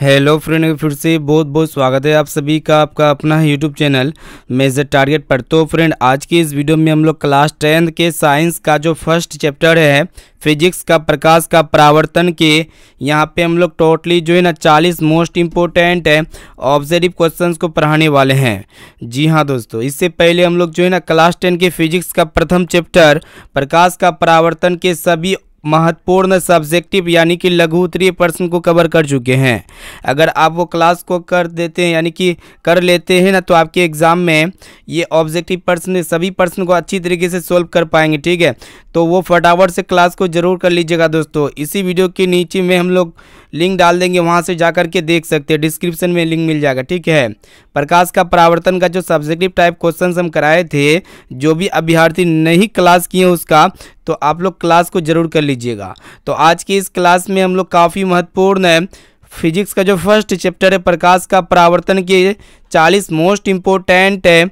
hello friend फिर से बहुत बहुत स्वागत है आप सभी का आपका अपना यूट्यूब चैनल मेजर टारगेट पर तो फ्रेंड आज की इस वीडियो में हम लोग क्लास टेंथ के साइंस का जो फर्स्ट चैप्टर है फिजिक्स का प्रकाश का परावर्तन के यहाँ पे हम लोग टोटली जो है ना चालीस मोस्ट इम्पोर्टेंट है ऑब्जेटिव क्वेश्चन को पढ़ाने वाले हैं जी हाँ दोस्तों इससे पहले हम लोग जो है ना क्लास टेन के फिजिक्स का प्रथम चैप्टर प्रकाश का परावर्तन के सभी महत्वपूर्ण सब्जेक्टिव यानी कि लघु उत्तरीय प्रश्न को कवर कर चुके हैं अगर आप वो क्लास को कर देते हैं यानी कि कर लेते हैं ना तो आपके एग्ज़ाम में ये ऑब्जेक्टिव प्रश्न सभी प्रश्न को अच्छी तरीके से सोल्व कर पाएंगे ठीक है तो वो फटाफट से क्लास को ज़रूर कर लीजिएगा दोस्तों इसी वीडियो के नीचे में हम लोग लिंक डाल देंगे वहाँ से जा के देख सकते हैं डिस्क्रिप्शन में लिंक मिल जाएगा ठीक है प्रकाश का परावर्तन का जो सब्जेक्टिव टाइप क्वेश्चन हम कराए थे जो भी अभ्यर्थी नहीं क्लास किए उसका तो आप लोग क्लास को जरूर कर लीजिएगा तो आज की इस क्लास में हम लोग काफ़ी महत्वपूर्ण है फिजिक्स का जो फर्स्ट चैप्टर है प्रकाश का परावर्तन के 40 मोस्ट इम्पोर्टेंट है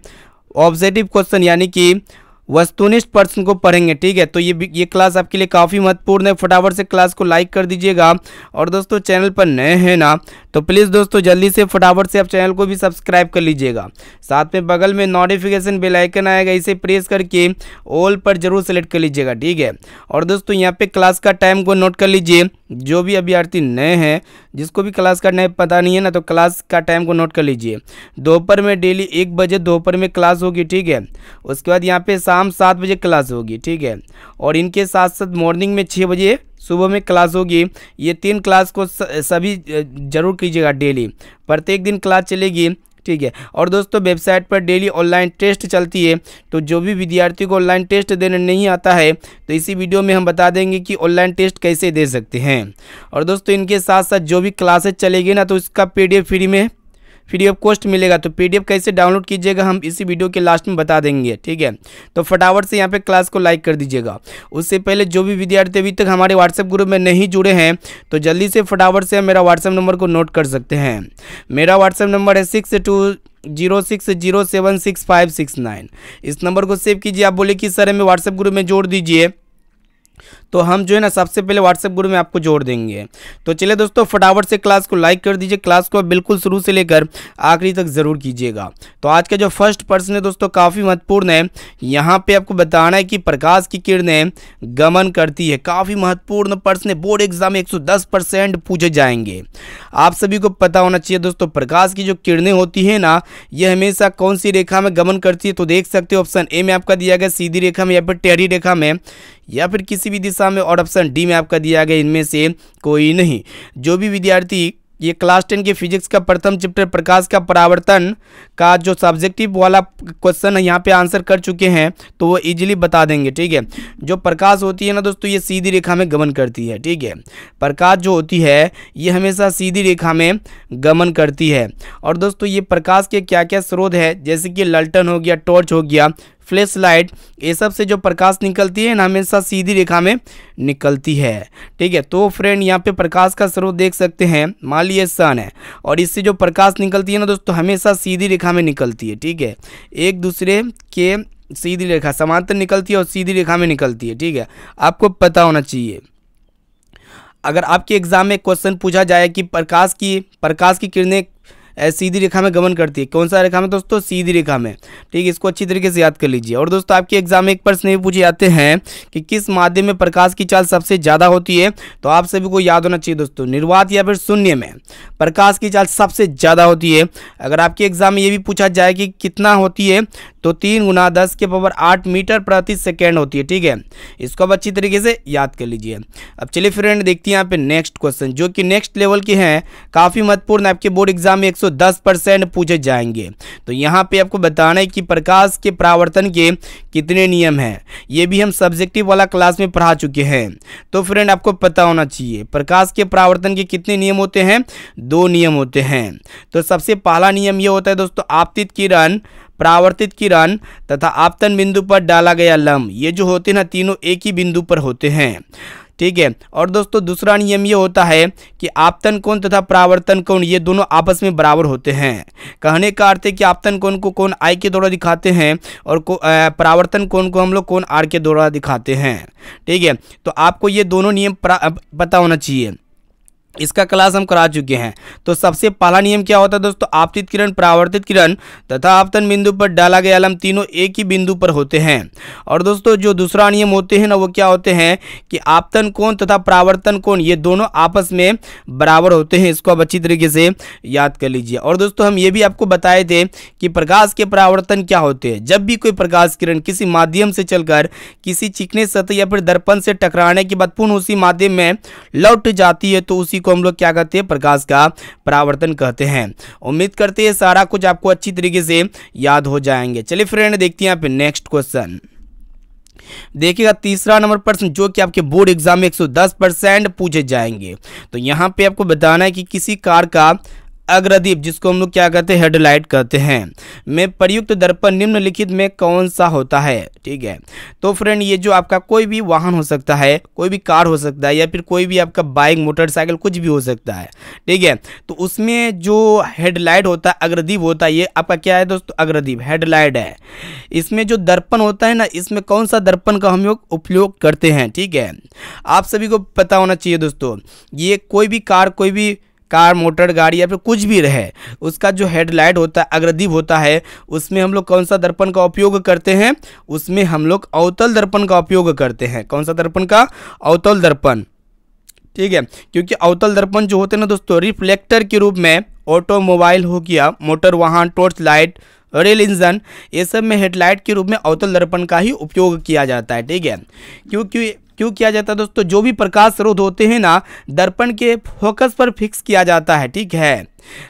ऑब्जेक्टिव क्वेश्चन यानी कि वस्तुनिष्ठ पर्सन को पढ़ेंगे ठीक है तो ये ये क्लास आपके लिए काफ़ी महत्वपूर्ण है फटाफट से क्लास को लाइक कर दीजिएगा और दोस्तों चैनल पर नए हैं ना तो प्लीज़ दोस्तों जल्दी से फटाफट से आप चैनल को भी सब्सक्राइब कर लीजिएगा साथ में बगल में नोटिफिकेशन बेलाइकन आएगा इसे प्रेस करके ऑल पर जरूर सेलेक्ट कर लीजिएगा ठीक है और दोस्तों यहाँ पे क्लास का टाइम को नोट कर लीजिए जो भी अभ्यर्थी नए हैं जिसको भी क्लास का टाइम पता नहीं है ना तो क्लास का टाइम को नोट कर लीजिए दोपहर में डेली एक बजे दोपहर में क्लास होगी ठीक है उसके बाद यहाँ पे शाम सात बजे क्लास होगी ठीक है और इनके साथ साथ मॉर्निंग में छः बजे सुबह में क्लास होगी ये तीन क्लास को सभी जरूर कीजिएगा डेली प्रत्येक दिन क्लास चलेगी ठीक है और दोस्तों वेबसाइट पर डेली ऑनलाइन टेस्ट चलती है तो जो भी विद्यार्थी को ऑनलाइन टेस्ट देने नहीं आता है तो इसी वीडियो में हम बता देंगे कि ऑनलाइन टेस्ट कैसे दे सकते हैं और दोस्तों इनके साथ साथ जो भी क्लासेस चलेगी ना तो उसका पी फ्री में फ्री ऑफ कॉस्ट मिलेगा तो पीडीएफ कैसे डाउनलोड कीजिएगा हम इसी वीडियो के लास्ट में बता देंगे ठीक है तो फटाफट से यहाँ पे क्लास को लाइक कर दीजिएगा उससे पहले जो भी विद्यार्थी अभी तक हमारे व्हाट्सएप ग्रुप में नहीं जुड़े हैं तो जल्दी से फटाफट से मेरा व्हाट्सएप नंबर को नोट कर सकते हैं मेरा व्हाट्सएप नंबर है six two zero six zero seven six five six nine इस नंबर को सेव कीजिए आप बोले कि सर हमें व्हाट्सएप ग्रुप में जोड़ दीजिए तो हम जो है ना सबसे पहले व्हाट्सएप ग्रुप में आपको जोड़ देंगे तो चलिए दोस्तों फटाफट से क्लास को लाइक कर दीजिए क्लास को बिल्कुल शुरू से लेकर आखिरी तक ज़रूर कीजिएगा तो आज का जो फर्स्ट पर्सन है दोस्तों काफ़ी महत्वपूर्ण है यहाँ पर आपको बताना है कि प्रकाश की किरणें गमन करती है काफ़ी महत्वपूर्ण पर्सन है बोर्ड एग्जाम में एक पूछे जाएंगे आप सभी को पता होना चाहिए दोस्तों प्रकाश की जो किरणें होती है ना यह हमेशा कौन सी रेखा में गमन करती है तो देख सकते हो ऑप्शन ए में आपका दिया गया सीधी रेखा में या फिर टेढ़ी रेखा में या फिर किसी भी दिशा कक्षा में और ऑप्शन डी में आपका दिया गया इनमें से कोई नहीं जो भी विद्यार्थी ये क्लास टेन के फिजिक्स का प्रथम चैप्टर प्रकाश का परावर्तन का जो सब्जेक्टिव वाला क्वेश्चन है यहाँ पे आंसर कर चुके हैं तो वो इजीली बता देंगे ठीक है जो प्रकाश होती है ना दोस्तों ये सीधी रेखा में गमन करती है ठीक है प्रकाश जो होती है ये हमेशा सीधी रेखा में गमन करती है और दोस्तों ये प्रकाश के क्या क्या स्रोत है जैसे कि लल्टन हो गया टॉर्च हो गया फ्लैश लाइट ये सब से जो प्रकाश निकलती है ना हमेशा सीधी रेखा में निकलती है ठीक है तो फ्रेंड यहाँ पे प्रकाश का स्रोत देख सकते हैं मान लिए सन है और इससे जो प्रकाश निकलती है ना दोस्तों हमेशा सीधी रेखा में निकलती है ठीक है एक दूसरे के सीधी रेखा समांतर निकलती है और सीधी रेखा में निकलती है ठीक है आपको पता होना चाहिए अगर आपके एग्ज़ाम में क्वेश्चन पूछा जाए कि प्रकाश की प्रकाश की किरणें सीधी रेखा में गमन करती है कौन सा रेखा में दोस्तों सीधी रेखा में ठीक है इसको अच्छी तरीके से याद कर लीजिए और दोस्तों आपके एग्जाम में एक प्रश्न ये पूछे जाते हैं कि किस माध्यम में प्रकाश की चाल सबसे ज़्यादा होती है तो आप सभी को याद होना चाहिए दोस्तों निर्वात या फिर शून्य में प्रकाश की चाल सबसे ज़्यादा होती है अगर आपके एग्जाम में ये भी पूछा जाए कि कितना होती है तो तीन गुना दस के पावर आठ मीटर प्रति सेकेंड होती है ठीक है इसको आप अच्छी तरीके से याद कर लीजिए अब चलिए फ्रेंड देखते हैं यहाँ पे नेक्स्ट क्वेश्चन जो कि नेक्स्ट लेवल के हैं काफ़ी महत्वपूर्ण आपके बोर्ड एग्जाम में एक 110 परसेंट पूछे जाएंगे तो यहाँ पे आपको बताना है कि प्रकाश के परावर्तन के कितने नियम हैं ये भी हम सब्जेक्टिव वाला क्लास में पढ़ा चुके हैं तो फ्रेंड आपको पता होना चाहिए प्रकाश के परावर्तन के कितने नियम होते हैं दो नियम होते हैं तो सबसे पहला नियम ये होता है दोस्तों आपतित किरण प्रावर्तित किरण तथा आपतन बिंदु पर डाला गया लम्ब ये जो होते हैं ना तीनों एक ही बिंदु पर होते हैं ठीक है और दोस्तों दूसरा नियम ये होता है कि आपतन कोण तथा परावर्तन कोण ये दोनों आपस में बराबर होते हैं कहने का अर्थ है कि आपतन कोण को कौन आई के द्वारा दिखाते हैं और को, आ, परावर्तन कोण को हम लोग कौन आर के द्वारा दिखाते हैं ठीक है तो आपको ये दोनों नियम पता होना चाहिए इसका क्लास हम करा चुके हैं तो सबसे पहला नियम क्या होता है दोस्तों आपतित किरण परावर्तित किरण तथा आपतन बिंदु पर डाला गया आलम तीनों एक ही बिंदु पर होते हैं और दोस्तों जो दूसरा नियम होते हैं ना वो क्या होते हैं कि आपतन कोण तथा परावर्तन कोण ये दोनों आपस में बराबर होते हैं इसको आप अच्छी तरीके से याद कर लीजिए और दोस्तों हम ये भी आपको बताए थे कि प्रकाश के परावर्तन क्या होते हैं जब भी कोई प्रकाश किरण किसी माध्यम से चलकर किसी चिकने सतह या फिर दर्पण से टकराने के बाद पूर्ण उसी माध्यम में लौट जाती है तो उसी को हम लोग क्या कहते हैं प्रकाश का परावर्तन कहते हैं उम्मीद करते हैं सारा कुछ आपको अच्छी तरीके से याद हो जाएंगे चलिए फ्रेंड देखते हैं यहाँ पे नेक्स्ट क्वेश्चन देखिएगा तीसरा नंबर प्रश्न जो कि आपके बोर्ड एग्जाम में 110 परसेंट पूछे जाएंगे तो यहां पे आपको बताना है कि किसी कार का अग्रदीप जिसको हम लोग क्या कहते हैं हेडलाइट कहते हैं में प्रयुक्त दर्पण निम्नलिखित में कौन सा होता है ठीक है तो फ्रेंड ये जो आपका कोई भी वाहन हो सकता है कोई भी कार हो सकता है या फिर कोई भी आपका बाइक मोटरसाइकिल कुछ भी हो सकता है ठीक है तो उसमें जो हेडलाइट होता है अग्रदीप होता है ये आपका क्या है दोस्तों अग्रदीप हेडलाइट है इसमें जो दर्पण होता है ना इसमें कौन सा दर्पण का हम लोग उपयोग करते हैं ठीक है आप सभी को पता होना चाहिए दोस्तों ये कोई भी कार कोई भी कार मोटर गाड़ी या फिर कुछ भी रहे उसका जो हेडलाइट होता है अग्रदीप होता है उसमें हम लोग कौन सा दर्पण का उपयोग करते हैं उसमें हम लोग अवतल दर्पण का उपयोग करते हैं कौन सा दर्पण का अवतल दर्पण ठीक है क्योंकि अवतल दर्पण जो होते हैं ना दोस्तों रिफ्लेक्टर के रूप में ऑटोमोबाइल हो गया मोटर वाहन टॉर्च लाइट रेल इंजन ये सब में हेडलाइट के रूप में अवतल दर्पण का ही उपयोग किया जाता है ठीक है क्योंकि क्यों किया जाता है दोस्तों जो भी प्रकाश स्रोत होते हैं ना दर्पण के फोकस पर फिक्स किया जाता है ठीक है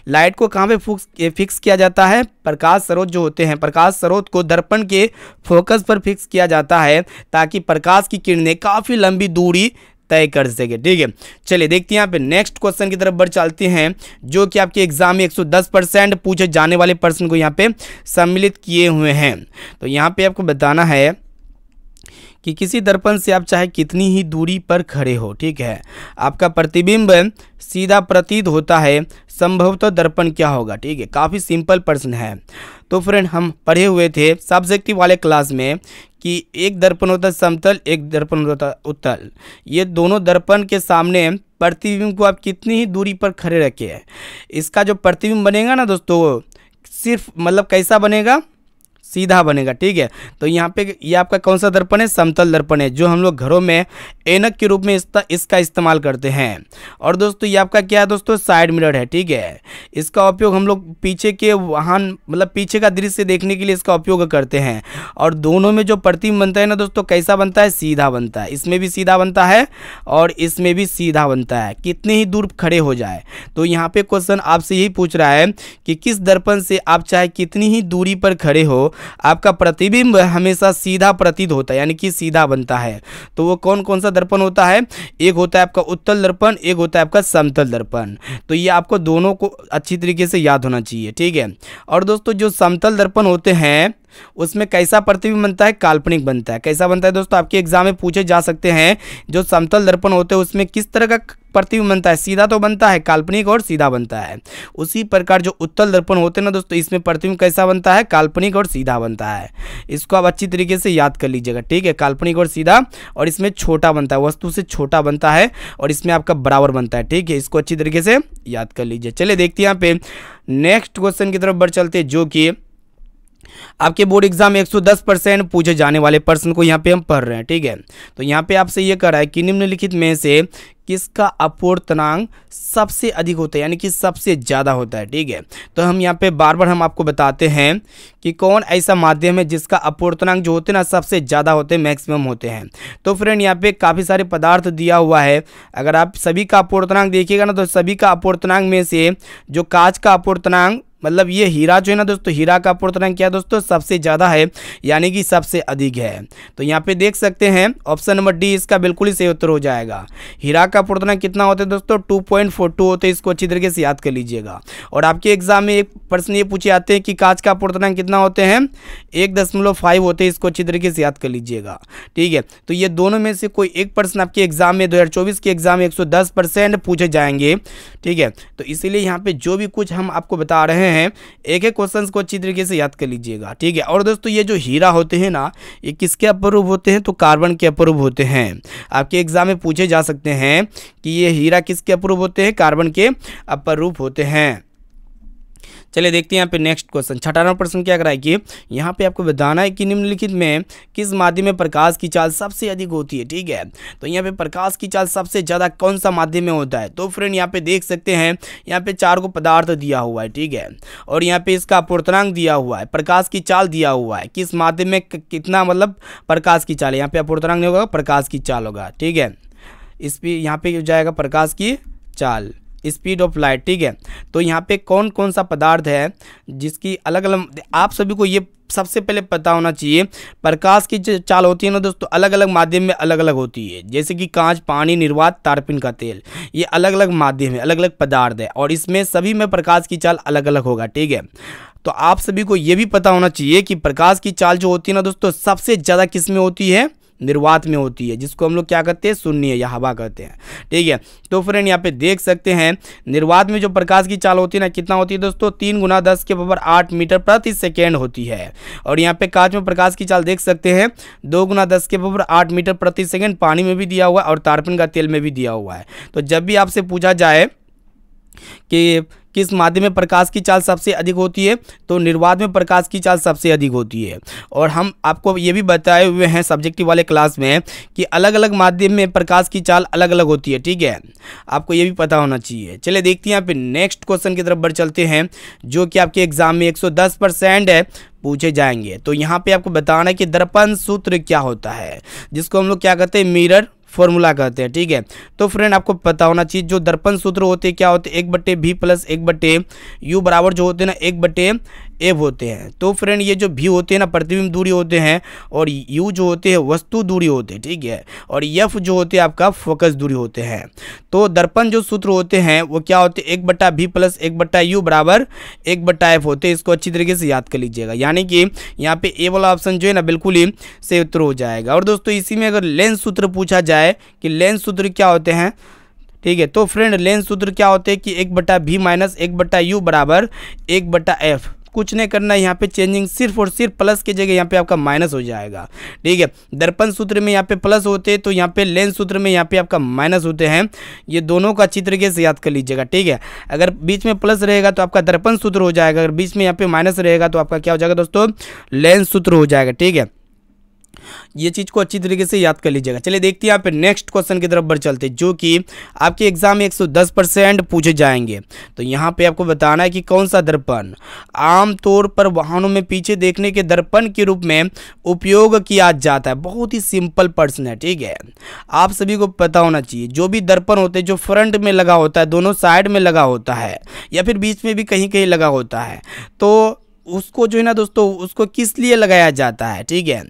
लाइट को कहाँ पे फिक्स किया जाता है प्रकाश स्रोत जो होते हैं प्रकाश स्रोत को दर्पण के फोकस पर फिक्स किया जाता है ताकि प्रकाश की किरणें काफ़ी लंबी दूरी तय कर सके ठीक है चलिए देखते हैं यहाँ पे नेक्स्ट क्वेश्चन की तरफ बढ़ चलते हैं जो कि आपके एग्जाम में 110 परसेंट पूछे जाने वाले प्रश्न को यहाँ पे सम्मिलित किए हुए हैं तो यहाँ पे आपको बताना है कि किसी दर्पण से आप चाहे कितनी ही दूरी पर खड़े हो ठीक है आपका प्रतिबिंब सीधा प्रतीत होता है संभवतः दर्पण क्या होगा ठीक है काफ़ी सिंपल प्रश्न है तो फ्रेंड हम पढ़े हुए थे सब्जेक्टिव वाले क्लास में कि एक दर्पण होता समतल एक दर्पण होता उत्तल ये दोनों दर्पण के सामने प्रतिबिंब को आप कितनी ही दूरी पर खड़े रखें इसका जो प्रतिबिंब बनेगा ना दोस्तों सिर्फ मतलब कैसा बनेगा सीधा बनेगा ठीक है तो यहाँ पे ये आपका कौन सा दर्पण है समतल दर्पण है जो हम लोग घरों में एनक के रूप में इसका, इसका इस्तेमाल करते हैं और दोस्तों ये आपका क्या है दोस्तों साइड मिरर है ठीक है इसका उपयोग हम लोग पीछे के वाहन मतलब पीछे का दृश्य देखने के लिए इसका उपयोग करते हैं और दोनों में जो प्रतिम बनता है ना दोस्तों कैसा बनता है सीधा बनता है इसमें भी सीधा बनता है और इसमें भी सीधा बनता है कितने ही दूर खड़े हो जाए तो यहाँ पे क्वेश्चन आपसे यही पूछ रहा है कि किस दर्पण से आप चाहे कितनी ही दूरी पर खड़े हो आपका प्रतिबिंब हमेशा सीधा प्रतीत होता है यानी कि सीधा बनता है तो वो कौन कौन सा दर्पण होता है एक होता है आपका उत्तल दर्पण एक होता है आपका समतल दर्पण तो ये आपको दोनों को अच्छी तरीके से याद होना चाहिए ठीक है और दोस्तों जो समतल दर्पण होते हैं उसमें कैसा प्रतिबिंब बनता है काल्पनिक बनता है कैसा बनता है दोस्तों आपके एग्जाम में पूछे जा सकते हैं जो समतल दर्पण होते हैं उसमें किस तरह का प्रतिबिंब बनता है सीधा तो बनता है काल्पनिक और सीधा बनता है उसी प्रकार जो उत्तल दर्पण होते हैं ना दोस्तों इसमें प्रतिबिंब कैसा बनता है काल्पनिक और सीधा बनता है इसको आप अच्छी तरीके से याद कर लीजिएगा ठीक है काल्पनिक और सीधा और इसमें छोटा बनता है वस्तु से छोटा बनता है और इसमें आपका बराबर बनता है ठीक है इसको अच्छी तरीके से याद कर लीजिए चलिए देखते हैं यहाँ पे नेक्स्ट क्वेश्चन की तरफ बढ़ चलते जो कि आपके बोर्ड एग्जाम में 110 परसेंट पूछे जाने वाले प्रश्न को यहाँ पे हम पढ़ रहे हैं ठीक है तो यहाँ पे आपसे ये कह रहा है कि निम्नलिखित में से किसका अपूर्तनांक सबसे अधिक होता है यानी कि सबसे ज़्यादा होता है ठीक है तो हम यहाँ पे बार बार हम आपको बताते हैं कि कौन ऐसा माध्यम है जिसका अपूर्तनांक जो होते हैं ना सबसे ज़्यादा होते हैं मैक्सिमम होते हैं तो फ्रेंड यहाँ पे काफ़ी सारे पदार्थ दिया हुआ है अगर आप सभी का अपूर्तनांक देखिएगा ना तो सभी का अपूर्तनांक में से जो काच का अपूर्तनांक मतलब ये हीरा जो है ना दोस्तों हीरा का अपूर्तनांक क्या दोस्तों सबसे ज़्यादा है यानी कि सबसे अधिक है तो यहाँ पे देख सकते हैं ऑप्शन नंबर डी इसका बिल्कुल ही सही उत्तर हो जाएगा हीरा का प्रोटोन कितना होता है दोस्तों टू पॉइंट फोर टू होते हैं इसको अच्छी तरीके से याद कर लीजिएगा और आपके एग्जाम में एक प्रश्न ये पूछे आते हैं कि कांच का प्रोटोन कितना होते हैं एक दशमलव फाइव होते हैं इसको अच्छी तरीके से याद कर लीजिएगा ठीक है तो ये दोनों में से कोई एक प्रश्न आपके एग्जाम में दो हज़ार चौबीस के एग्जाम में एक सौ दस परसेंट पूछे जाएंगे ठीक है तो इसीलिए यहाँ पर जो भी कुछ हम आपको बता रहे हैं एक एक क्वेश्चन को अच्छी तरीके से याद कर लीजिएगा ठीक है और दोस्तों ये जो हीरा होते हैं ना ये किसके अप्रूव होते हैं तो कार्बन के अप्रूव होते हैं आपके एग्जाम में पूछे जा सकते हैं कि ये हीरा किसके अप्रूव होते हैं कार्बन के अपरूप होते हैं चलिए देखते हैं यहाँ पे नेक्स्ट क्वेश्चन छठानवा प्रश्न क्या कराए कि यहाँ पे आपको बताना है कि निम्नलिखित में किस माध्यम में प्रकाश की चाल सबसे अधिक होती है ठीक है तो यहाँ पे प्रकाश की चाल सबसे ज़्यादा कौन सा माध्यम में होता है तो फ्रेंड यहाँ पे देख सकते हैं यहाँ पे चार को पदार्थ दिया हुआ है ठीक है और यहाँ पर इसका अपूर्तनांक दिया हुआ है प्रकाश की चाल दिया हुआ है किस माध्यम में कितना मतलब प्रकाश की चाल है यहाँ पर अपूर्तनांक नहीं होगा प्रकाश की चाल होगा ठीक है स्पीड यहाँ पे जाएगा प्रकाश की चाल स्पीड ऑफ लाइट ठीक है तो यहाँ पे कौन कौन सा पदार्थ है जिसकी अलग अलग आप सभी को ये सबसे पहले पता होना चाहिए प्रकाश की जो चाल होती है ना दोस्तों अलग अलग माध्यम में अलग अलग होती है जैसे कि कांच पानी निर्वात तारपिन का तेल ये अलग अलग माध्यम है अलग अलग पदार्थ है और इसमें सभी में प्रकाश की चाल अलग अलग होगा ठीक है तो आप सभी को ये भी पता होना चाहिए कि प्रकाश की चाल जो होती है ना दोस्तों सबसे ज़्यादा किस में होती है निर्वात में होती है जिसको हम लोग क्या कहते हैं शून्य या हवा कहते हैं ठीक है तो फ्रेंड यहाँ पे देख सकते हैं निर्वात में जो प्रकाश की चाल होती है ना कितना होती है दोस्तों तीन गुना दस के बराबर आठ मीटर प्रति सेकेंड होती है और यहाँ पे कांच में प्रकाश की चाल देख सकते हैं दो गुना दस के पावर आठ मीटर प्रति सेकेंड पानी में भी दिया हुआ है और तारपिन का तेल में भी दिया हुआ है तो जब भी आपसे पूछा जाए कि किस माध्यम में प्रकाश की चाल सबसे अधिक होती है तो निर्वाध में प्रकाश की चाल सबसे अधिक होती है और हम आपको ये भी बताए हुए हैं सब्जेक्टिव वाले क्लास में कि अलग अलग माध्यम में प्रकाश की चाल अलग अलग होती है ठीक है आपको ये भी पता होना चाहिए चलिए देखते हैं फिर नेक्स्ट क्वेश्चन की तरफ बढ़ चलते हैं जो कि आपके एग्जाम में एक परसेंट है पूछे जाएंगे तो यहाँ पे आपको बताना है कि दर्पण सूत्र क्या होता है जिसको हम लोग क्या कहते हैं मिरर फॉर्मूला कहते हैं ठीक है तो फ्रेंड आपको पता होना चाहिए जो दर्पण सूत्र होते क्या होते एक बट्टे बी प्लस एक बट्टे यू बराबर जो होते ना एक बट्टे एब होते हैं तो फ्रेंड ये जो भी होते हैं ना प्रतिबिंब दूरी होते हैं और यू जो होते हैं वस्तु दूरी होते हैं ठीक है और यफ जो होते हैं आपका फोकस दूरी होते हैं तो दर्पण जो सूत्र होते हैं वो क्या होते हैं एक बट्टा भी प्लस एक बट्टा यू बराबर एक बट्टा एफ होते हैं इसको अच्छी तरीके से याद कर लीजिएगा यानी कि यहाँ पे ए वाला ऑप्शन जो है ना बिल्कुल ही से उत्तर हो जाएगा और दोस्तों इसी में अगर लेंस सूत्र पूछा जाए कि लेंस सूत्र क्या होते हैं ठीक है तो फ्रेंड लेंस सूत्र क्या होते हैं कि एक बट्टा भी माइनस एक बट्टा यू बराबर एक बट्टा एफ कुछ नहीं करना है यहाँ पे चेंजिंग सिर्फ और सिर्फ प्लस की जगह यहाँ पे आपका माइनस हो जाएगा ठीक है दर्पण सूत्र में यहाँ पे प्लस होते हैं तो यहाँ पे लेंस सूत्र में यहाँ पे आपका माइनस होते हैं ये दोनों का अच्छी तरीके से याद कर लीजिएगा ठीक है अगर बीच में प्लस रहेगा तो आपका दर्पण सूत्र हो जाएगा अगर बीच में यहाँ पे माइनस रहेगा तो आपका क्या हो जाएगा दोस्तों लेंस सूत्र हो जाएगा ठीक है ये चीज़ को अच्छी तरीके से याद कर लीजिएगा चलिए देखते हैं यहाँ पे नेक्स्ट क्वेश्चन की तरफ बढ़ चलते जो कि आपके एग्जाम में दस परसेंट पूछे जाएंगे तो यहाँ पे आपको बताना है कि कौन सा दर्पण आमतौर पर वाहनों में पीछे देखने के दर्पण के रूप में उपयोग किया जाता है बहुत ही सिंपल पर्सन है ठीक है आप सभी को पता होना चाहिए जो भी दर्पण होते हैं जो फ्रंट में लगा होता है दोनों साइड में लगा होता है या फिर बीच में भी कहीं कहीं लगा होता है तो उसको जो है ना दोस्तों उसको किस लिए लगाया जाता है ठीक है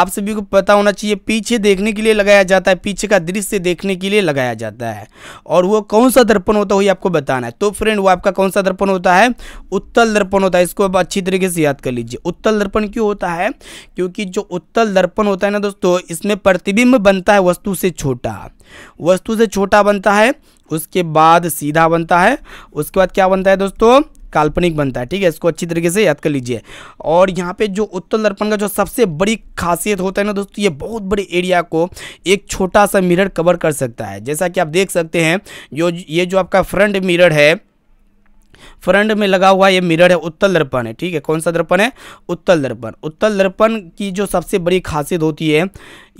आप सभी को पता होना चाहिए पीछे देखने के लिए लगाया जाता है पीछे का दृश्य देखने के लिए लगाया जाता है और वो कौन सा दर्पण होता है वही आपको बताना है तो फ्रेंड वो आपका कौन सा दर्पण होता है उत्तल दर्पण होता है इसको आप अच्छी तरीके से याद कर लीजिए उत्तल दर्पण क्यों होता है क्योंकि जो उत्तल दर्पण होता है ना दोस्तों इसमें प्रतिबिंब बनता है वस्तु से छोटा वस्तु से छोटा बनता है उसके बाद सीधा बनता है उसके बाद क्या बनता है दोस्तों काल्पनिक बनता है ठीक है इसको अच्छी तरीके से याद कर लीजिए और यहाँ पे जो उत्तल दर्पण का जो सबसे बड़ी खासियत होता है ना दोस्तों ये बहुत बड़े एरिया को एक छोटा सा मिरर कवर कर सकता है जैसा कि आप देख सकते हैं जो ये जो आपका फ्रंट मिरर है फ्रंट में लगा हुआ ये मिरर है उत्तल दर्पण है ठीक है कौन सा दर्पण है उत्तल दर्पण उत्तल दर्पण की जो सबसे बड़ी खासियत होती है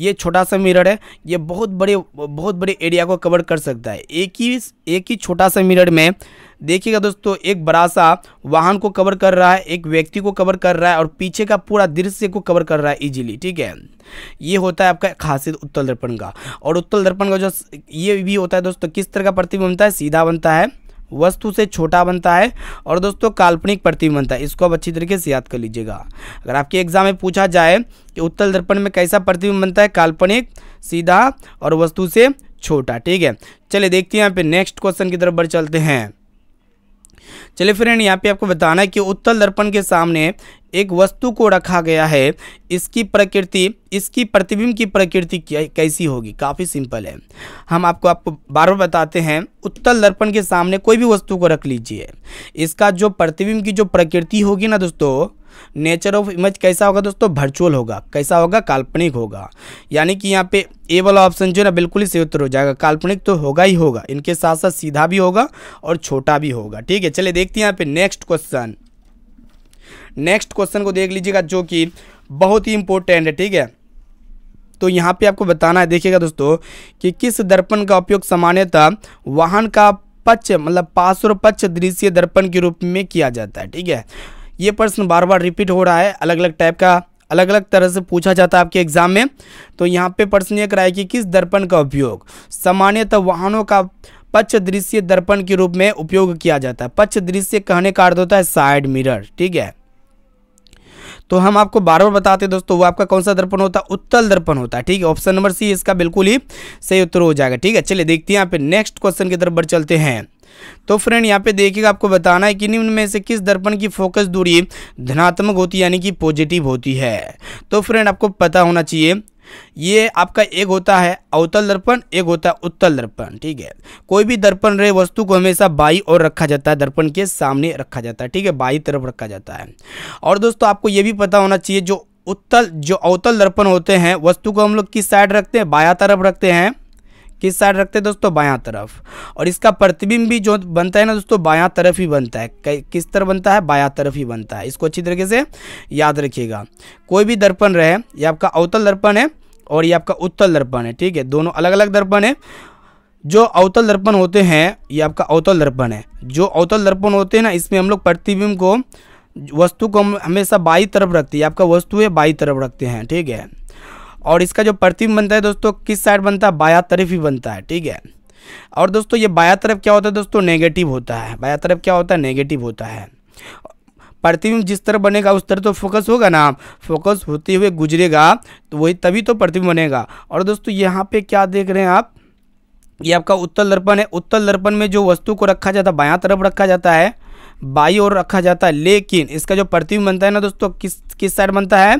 ये छोटा सा मिरर है ये बहुत बड़े बहुत बड़े एरिया को कवर कर सकता है एक ही एक ही छोटा सा मिरर में देखिएगा दोस्तों एक बड़ा सा वाहन को कवर कर रहा है एक व्यक्ति को कवर कर रहा है और पीछे का पूरा दृश्य को कवर कर रहा है इजीली ठीक है ये होता है आपका खासियत उत्तल दर्पण का और उत्तल दर्पण का जो ये भी होता है दोस्तों किस तरह का प्रतिबिंब बनता है सीधा बनता है वस्तु से छोटा बनता है और दोस्तों काल्पनिक प्रतिबिंब बनता है इसको आप अच्छी तरीके से याद कर लीजिएगा अगर आपके एग्जाम में पूछा जाए कि उत्तल दर्पण में कैसा प्रतिबिंब बनता है काल्पनिक सीधा और वस्तु से छोटा ठीक है चलिए देखते हैं यहाँ पे नेक्स्ट क्वेश्चन की तरफ बढ़ चलते हैं चलिए फ्रेंड यहाँ पे आपको बताना है कि उत्तल दर्पण के सामने एक वस्तु को रखा गया है इसकी प्रकृति इसकी प्रतिबिंब की प्रकृति कैसी होगी काफ़ी सिंपल है हम आपको आपको बार बार बताते हैं उत्तल दर्पण के सामने कोई भी वस्तु को रख लीजिए इसका जो प्रतिबिंब की जो प्रकृति होगी ना दोस्तों नेचर ऑफ इमेज कैसा होगा दोस्तों वर्चुअल होगा कैसा होगा काल्पनिक होगा यानी कि यहाँ पे ए वाला ऑप्शन जो है ना बिल्कुल ही सही उत्तर हो जाएगा काल्पनिक तो होगा ही होगा इनके साथ साथ सीधा भी होगा और छोटा भी होगा ठीक है चलिए देखते हैं यहाँ पे नेक्स्ट क्वेश्चन नेक्स्ट क्वेश्चन को देख लीजिएगा जो कि बहुत ही इंपॉर्टेंट है ठीक है तो यहाँ पे आपको बताना है देखिएगा दोस्तों कि किस दर्पण का उपयोग सामान्यतः वाहन का पक्ष मतलब पार्श्व पक्ष दृश्य दर्पण के रूप में किया जाता है ठीक है ये प्रश्न बार बार रिपीट हो रहा है अलग अलग टाइप का अलग अलग तरह से पूछा जाता है आपके एग्जाम में तो यहाँ पे प्रश्न ये कराया कि किस दर्पण का उपयोग सामान्यतः वाहनों का पक्ष दृश्य दर्पण के रूप में उपयोग किया जाता है पक्ष दृश्य कहने का अर्थ होता है साइड मिरर ठीक है तो हम आपको बार बार बताते हैं दोस्तों वो आपका कौन सा दर्पण होता है उत्तल दर्पण होता है ठीक है ऑप्शन नंबर सी इसका बिल्कुल ही सही उत्तर हो जाएगा ठीक है चलिए देखते हैं यहाँ पे नेक्स्ट क्वेश्चन की तरफ बढ़ चलते हैं तो फ्रेंड यहाँ पे देखिएगा आपको बताना है कि नहीं उनमें से किस दर्पण की फोकस दूरी धनात्मक होती है यानी कि पॉजिटिव होती है तो फ्रेंड आपको पता होना चाहिए ये आपका एक होता है अवतल दर्पण एक होता है उत्तल दर्पण ठीक है कोई भी दर्पण रहे वस्तु को हमेशा बाई और रखा जाता है दर्पण के सामने रखा जाता है ठीक है बाई तरफ रखा जाता है और दोस्तों आपको ये भी पता होना चाहिए जो उत्तल जो अवतल दर्पण होते हैं वस्तु को हम लोग किस साइड रखते हैं बाया तरफ रखते हैं किस साइड रखते हैं दोस्तों बायां तरफ और इसका प्रतिबिंब भी जो बनता है ना दोस्तों बायां तरफ ही बनता है किस तरह बनता है बायां तरफ ही बनता है इसको अच्छी तरीके से याद रखिएगा कोई भी दर्पण रहे ये आपका अवतल दर्पण है और ये आपका उत्तल दर्पण है ठीक है दोनों अलग अलग दर्पण है जो अवतल दर्पण होते हैं ये आपका अवतल दर्पण है जो अवतल दर्पण होते हैं ना इसमें हम लोग प्रतिबिंब को वस्तु को हम हमेशा बाई तरफ रखते हैं आपका वस्तु है बाई तरफ रखते हैं ठीक है और इसका जो प्रतिबिंब बनता है दोस्तों किस साइड बनता है बाया तरफ ही बनता है ठीक है और दोस्तों ये बाया तरफ क्या होता है दोस्तों नेगेटिव होता है बाया तरफ क्या होता है नेगेटिव होता है प्रतिबिंब जिस तरह बनेगा उस तरह तो फोकस होगा ना फोकस होते हुए गुजरेगा तो वही तभी तो प्रतिबिंब बनेगा और दोस्तों यहाँ पे क्या देख रहे हैं आप ये आपका उत्तल दर्पण है उत्तल दर्पण में जो वस्तु को रखा जाता है बायां तरफ रखा जाता है बाई ओर रखा जाता है लेकिन इसका जो प्रतिबिंब बनता है ना दोस्तों किस किस साइड बनता है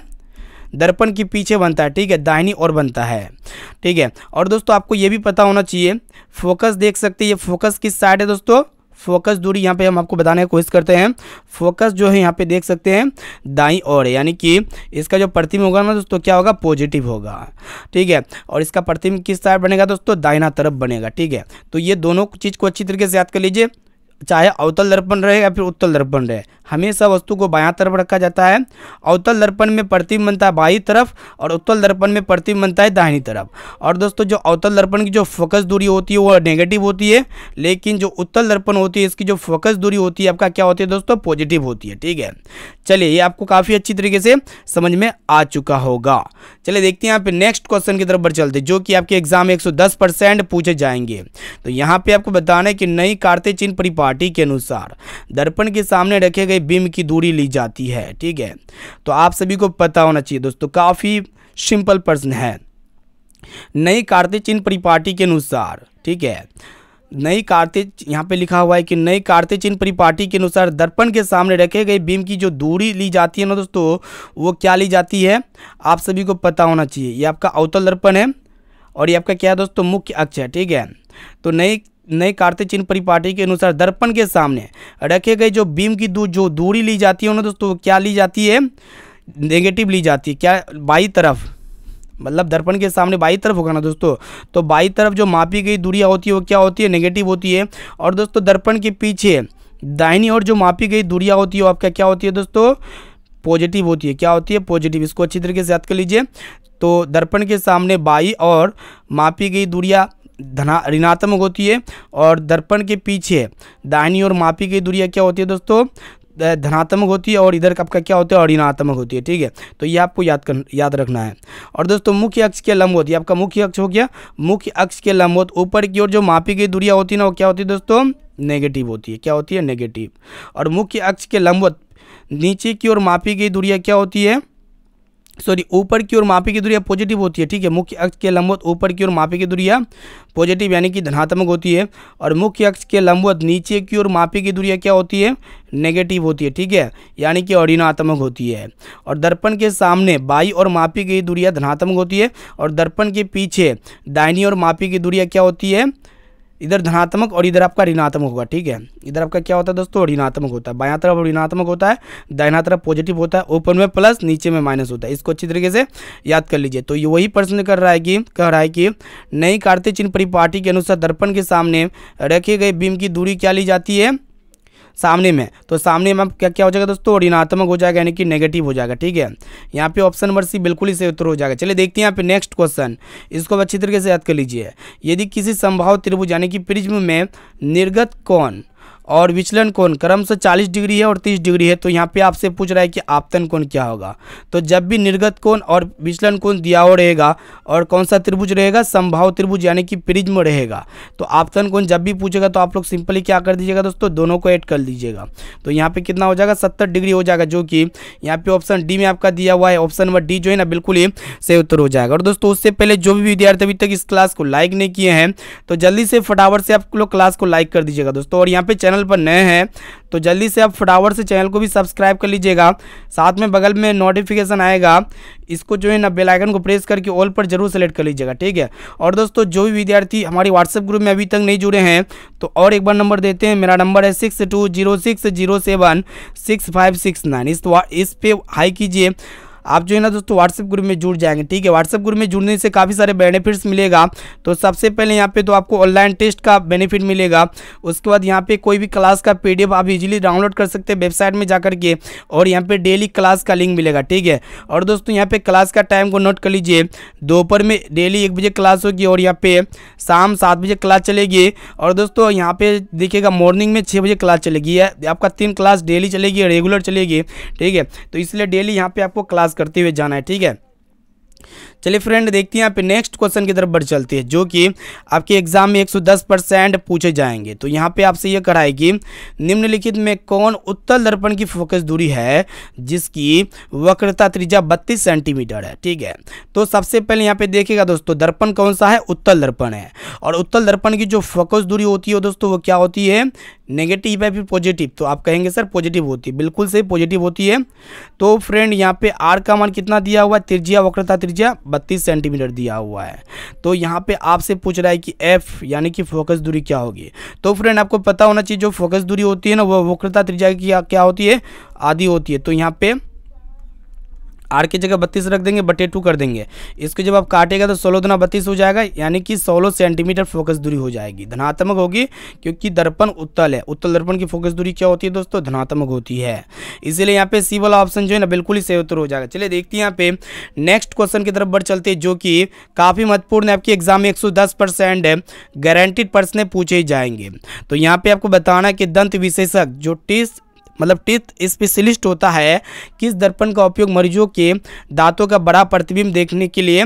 दर्पण के पीछे बनता है ठीक है दाहिनी ओर बनता है ठीक है और दोस्तों आपको ये भी पता होना चाहिए फोकस देख सकते हैं ये फोकस किस साइड है दोस्तों फोकस दूरी यहाँ पे हम आपको बताने की कोशिश करते हैं फोकस जो है यहाँ पे देख सकते हैं दाई और यानी कि इसका जो प्रतिम होगा ना दोस्तों क्या होगा पॉजिटिव होगा ठीक है और इसका प्रतिम किस साइड बनेगा दोस्तों दाहिना तरफ बनेगा ठीक है तो ये दोनों चीज़ को अच्छी तरीके से याद कर लीजिए चाहे अवतल दर्पण रहे या फिर उत्तल दर्पण रहे हमेशा वस्तु को बायां तरफ रखा जाता है अवतल दर्पण में प्रतिबिंब बनता है बाई तरफ और उत्तल दर्पण में प्रतिबिंब बनता है दाहिनी तरफ और दोस्तों जो अवतल दर्पण की जो फोकस दूरी होती है वो नेगेटिव होती है लेकिन जो उत्तल दर्पण होती है इसकी जो फोकस दूरी होती है आपका क्या होती है दोस्तों पॉजिटिव होती है ठीक है चलिए ये आपको काफ़ी अच्छी तरीके से समझ में आ चुका होगा चलिए देखते हैं यहाँ पे नेक्स्ट क्वेश्चन की तरफ बढ़ चलते जो कि आपके एग्जाम में परसेंट पूछे जाएंगे तो यहाँ पे आपको बताना है कि नई कार्तिक चिन्ह परिपाल पार्टी के अनुसार दर्पण के सामने रखे गए बिंब की दूरी ली जाती है ठीक है तो आप सभी को पता होना चाहिए दोस्तों काफ़ी सिंपल प्रश्न है नई कार्तिक चिन्ह परिपाटी के अनुसार ठीक है नई कार्तिक यहाँ पे लिखा हुआ है कि नई कार्तिक चिन्ह परिपाटी के अनुसार दर्पण के सामने रखे गए बीम की जो दूरी ली जाती है ना दोस्तों वो क्या ली जाती है आप सभी को पता होना चाहिए ये आपका अवतल दर्पण है और ये आपका क्या है दोस्तों मुख्य अक्ष है ठीक है तो नई नए कार्तिक चिन्ह परिपाटी के अनुसार दर्पण के सामने रखे गए जो बीम की दू, जो दूरी ली जाती है ना दोस्तों क्या ली जाती है नेगेटिव ली जाती है क्या बाई तरफ मतलब दर्पण के सामने बाई तरफ होगा ना दोस्तों तो बाई तरफ जो मापी गई दूरियाँ होती है वो क्या होती है नेगेटिव होती है और दोस्तों दर्पण के पीछे दाहिनी ओर जो मापी गई दूरियाँ होती है वो आपका क्या होती है दोस्तों पॉजिटिव होती है क्या होती है पॉजिटिव इसको अच्छी तरीके से याद कर लीजिए तो दर्पण के सामने बाई और मापी गई दूरियाँ धना ऋणात्मक होती है और दर्पण के पीछे दाहिनी और मापी की दूरियाँ क्या होती है दोस्तों धनात्मक होती है और इधर का आपका क्या होता है और ऋणात्मक होती है ठीक है तो ये आपको याद कर याद रखना है और दोस्तों मुख्य अक्ष के लंबवत ये आपका मुख्य अक्ष हो गया मुख्य अक्ष के लंबवत ऊपर की ओर जो मापी की दूरियाँ होती है ना वो क्या होती है दोस्तों नेगेटिव होती है क्या होती है नेगेटिव और मुख्य अक्ष के लंबवत नीचे की ओर मापी गई दूरियाँ क्या होती है सॉरी ऊपर की ओर मापी की दूरिया पॉजिटिव होती है ठीक है मुख्य अक्ष के लंबवत ऊपर की ओर मापी की दूरिया पॉजिटिव यानी कि धनात्मक होती है और मुख्य अक्ष के लंबवत नीचे की ओर मापी की दूरिया क्या होती है नेगेटिव होती है ठीक है यानी कि ऋणात्मक होती है और दर्पण के सामने बाई और मापी की दूरिया धनात्मक होती है और दर्पण के पीछे दाइनी और मापी की दूरिया क्या होती है इधर धनात्मक और इधर आपका ऋणात्मक होगा ठीक है इधर आपका क्या होता है दोस्तों ऋणात्मक होता है बायां तरफ ऋणात्मक होता है दाहिना तरफ पॉजिटिव होता है ऊपर में प्लस नीचे में माइनस होता है इसको अच्छी तरीके से याद कर लीजिए तो ये वही प्रश्न कर रहा है कि कह रहा है कि नई कार्तिक चिन्ह परिपाटी के अनुसार दर्पण के सामने रखे गए बीम की दूरी क्या ली जाती है सामने में तो सामने में क्या क्या हो जाएगा दोस्तों ऋणात्मक हो जाएगा यानी कि नेगेटिव हो जाएगा ठीक है यहाँ पे ऑप्शन नंबर सी बिल्कुल ही से उत्तर हो जाएगा चलिए देखते हैं यहाँ पे नेक्स्ट क्वेश्चन इसको अच्छी तरीके से याद कर लीजिए यदि किसी संभाव त्रिभुज यानी कि प्रिज्म में निर्गत कौन और विचलन कोण क्रम से 40 डिग्री है और 30 डिग्री है तो यहाँ पे आपसे पूछ रहा है कि आपतन कोण क्या होगा तो जब भी निर्गत कोण और विचलन कोण दिया हो रहेगा और कौन सा त्रिभुज रहेगा संभाव त्रिभुज यानी कि प्रिज्म रहेगा तो आपतन कोण जब भी पूछेगा तो आप लोग सिंपली क्या कर दीजिएगा दोस्तों दोनों को ऐड कर दीजिएगा तो यहाँ पर कितना हो जाएगा सत्तर डिग्री हो जाएगा जो कि यहाँ पे ऑप्शन डी में आपका दिया हुआ है ऑप्शन नंबर डी जो है ना बिल्कुल ही सही उत्तर हो जाएगा और दोस्तों उससे पहले जो भी विद्यार्थी अभी तक इस क्लास को लाइक नहीं किए हैं तो जल्दी से फटाफट से आप लोग क्लास को लाइक कर दीजिएगा दोस्तों और यहाँ पे चैनल चैनल पर नए हैं तो जल्दी से आप फटावट से चैनल को भी सब्सक्राइब कर लीजिएगा साथ में बगल में नोटिफिकेशन आएगा इसको जो है ना बेल आइकन को प्रेस करके ऑल पर जरूर सेलेक्ट कर लीजिएगा ठीक है और दोस्तों जो भी विद्यार्थी हमारे व्हाट्सएप ग्रुप में अभी तक नहीं जुड़े हैं तो और एक बार नंबर देते हैं मेरा नंबर है six two zero six zero seven six five six nine इस पर हाई कीजिए आप जो है ना दोस्तों व्हाट्सएप ग्रुप में जुड़ जाएंगे ठीक है व्हाट्सएप ग्रुप में जुड़ने से काफ़ी सारे बेनिफिट्स मिलेगा तो सबसे पहले यहाँ पे तो आपको ऑनलाइन टेस्ट का बेनिफिट मिलेगा उसके बाद यहाँ पे कोई भी क्लास का पी आप इजीली डाउनलोड कर सकते हैं वेबसाइट में जा के और यहाँ पे डेली क्लास का लिंक मिलेगा ठीक है और दोस्तों यहाँ पे क्लास का टाइम को नोट कर लीजिए दोपहर में डेली एक बजे क्लास होगी और यहाँ पे शाम सात बजे क्लास चलेगी और दोस्तों यहाँ पे देखिएगा मॉर्निंग में छः बजे क्लास चलेगी आपका तीन क्लास डेली चलेगी रेगुलर चलेगी ठीक है तो इसलिए डेली यहाँ पर आपको क्लास करते हुए जाना है ठीक है चलिए फ्रेंड देखते हैं यहाँ पे नेक्स्ट क्वेश्चन की तरफ बढ़ चलती है जो कि आपके एग्जाम में 110 परसेंट पूछे जाएंगे तो यहाँ पे आपसे ये करा कि निम्नलिखित में कौन उत्तल दर्पण की फोकस दूरी है जिसकी वक्रता त्रिज्या बत्तीस सेंटीमीटर है ठीक है तो सबसे पहले यहाँ पे देखिएगा दोस्तों दर्पण कौन सा है उत्तल दर्पण है और उत्तल दर्पण की जो फोकस दूरी होती है दोस्तों वो क्या होती है नेगेटिव है फिर पॉजिटिव तो आप कहेंगे सर पॉजिटिव होती है बिल्कुल सही पॉजिटिव होती है तो फ्रेंड यहाँ पे आर का मान कितना दिया हुआ है त्रिज्या वक्रता त्रिज्या बत्तीस सेंटीमीटर दिया हुआ है तो यहाँ पे आपसे पूछ रहा है कि एफ यानी कि फोकस दूरी क्या होगी तो फ्रेंड आपको पता होना चाहिए जो फोकस दूरी होती है ना वो वक्रता त्रिज्या की क्या होती है आधी होती है तो यहाँ पे आर की जगह बत्तीस रख देंगे बटे टू कर देंगे इसको जब आप काटेगा तो सोलह दुना बत्तीस हो जाएगा यानी कि सोलह सेंटीमीटर फोकस दूरी हो जाएगी धनात्मक होगी क्योंकि दर्पण उत्तल है उत्तल दर्पण की फोकस दूरी क्या होती है दोस्तों धनात्मक होती है इसीलिए यहाँ पे सी वाला ऑप्शन जो है ना बिल्कुल ही सही उत्तर हो जाएगा चलिए देखते हैं यहाँ पे नेक्स्ट क्वेश्चन की तरफ बढ़ चलते जो कि काफ़ी महत्वपूर्ण है आपकी एग्जाम में एक परसेंट गारंटीड पर्सन पूछे जाएंगे तो यहाँ पे आपको बताना कि दंत विशेषज्ञ जो टीस मतलब टीथ स्पेशलिस्ट होता है किस दर्पण का उपयोग मरीजों के दांतों का बड़ा प्रतिबिंब देखने के लिए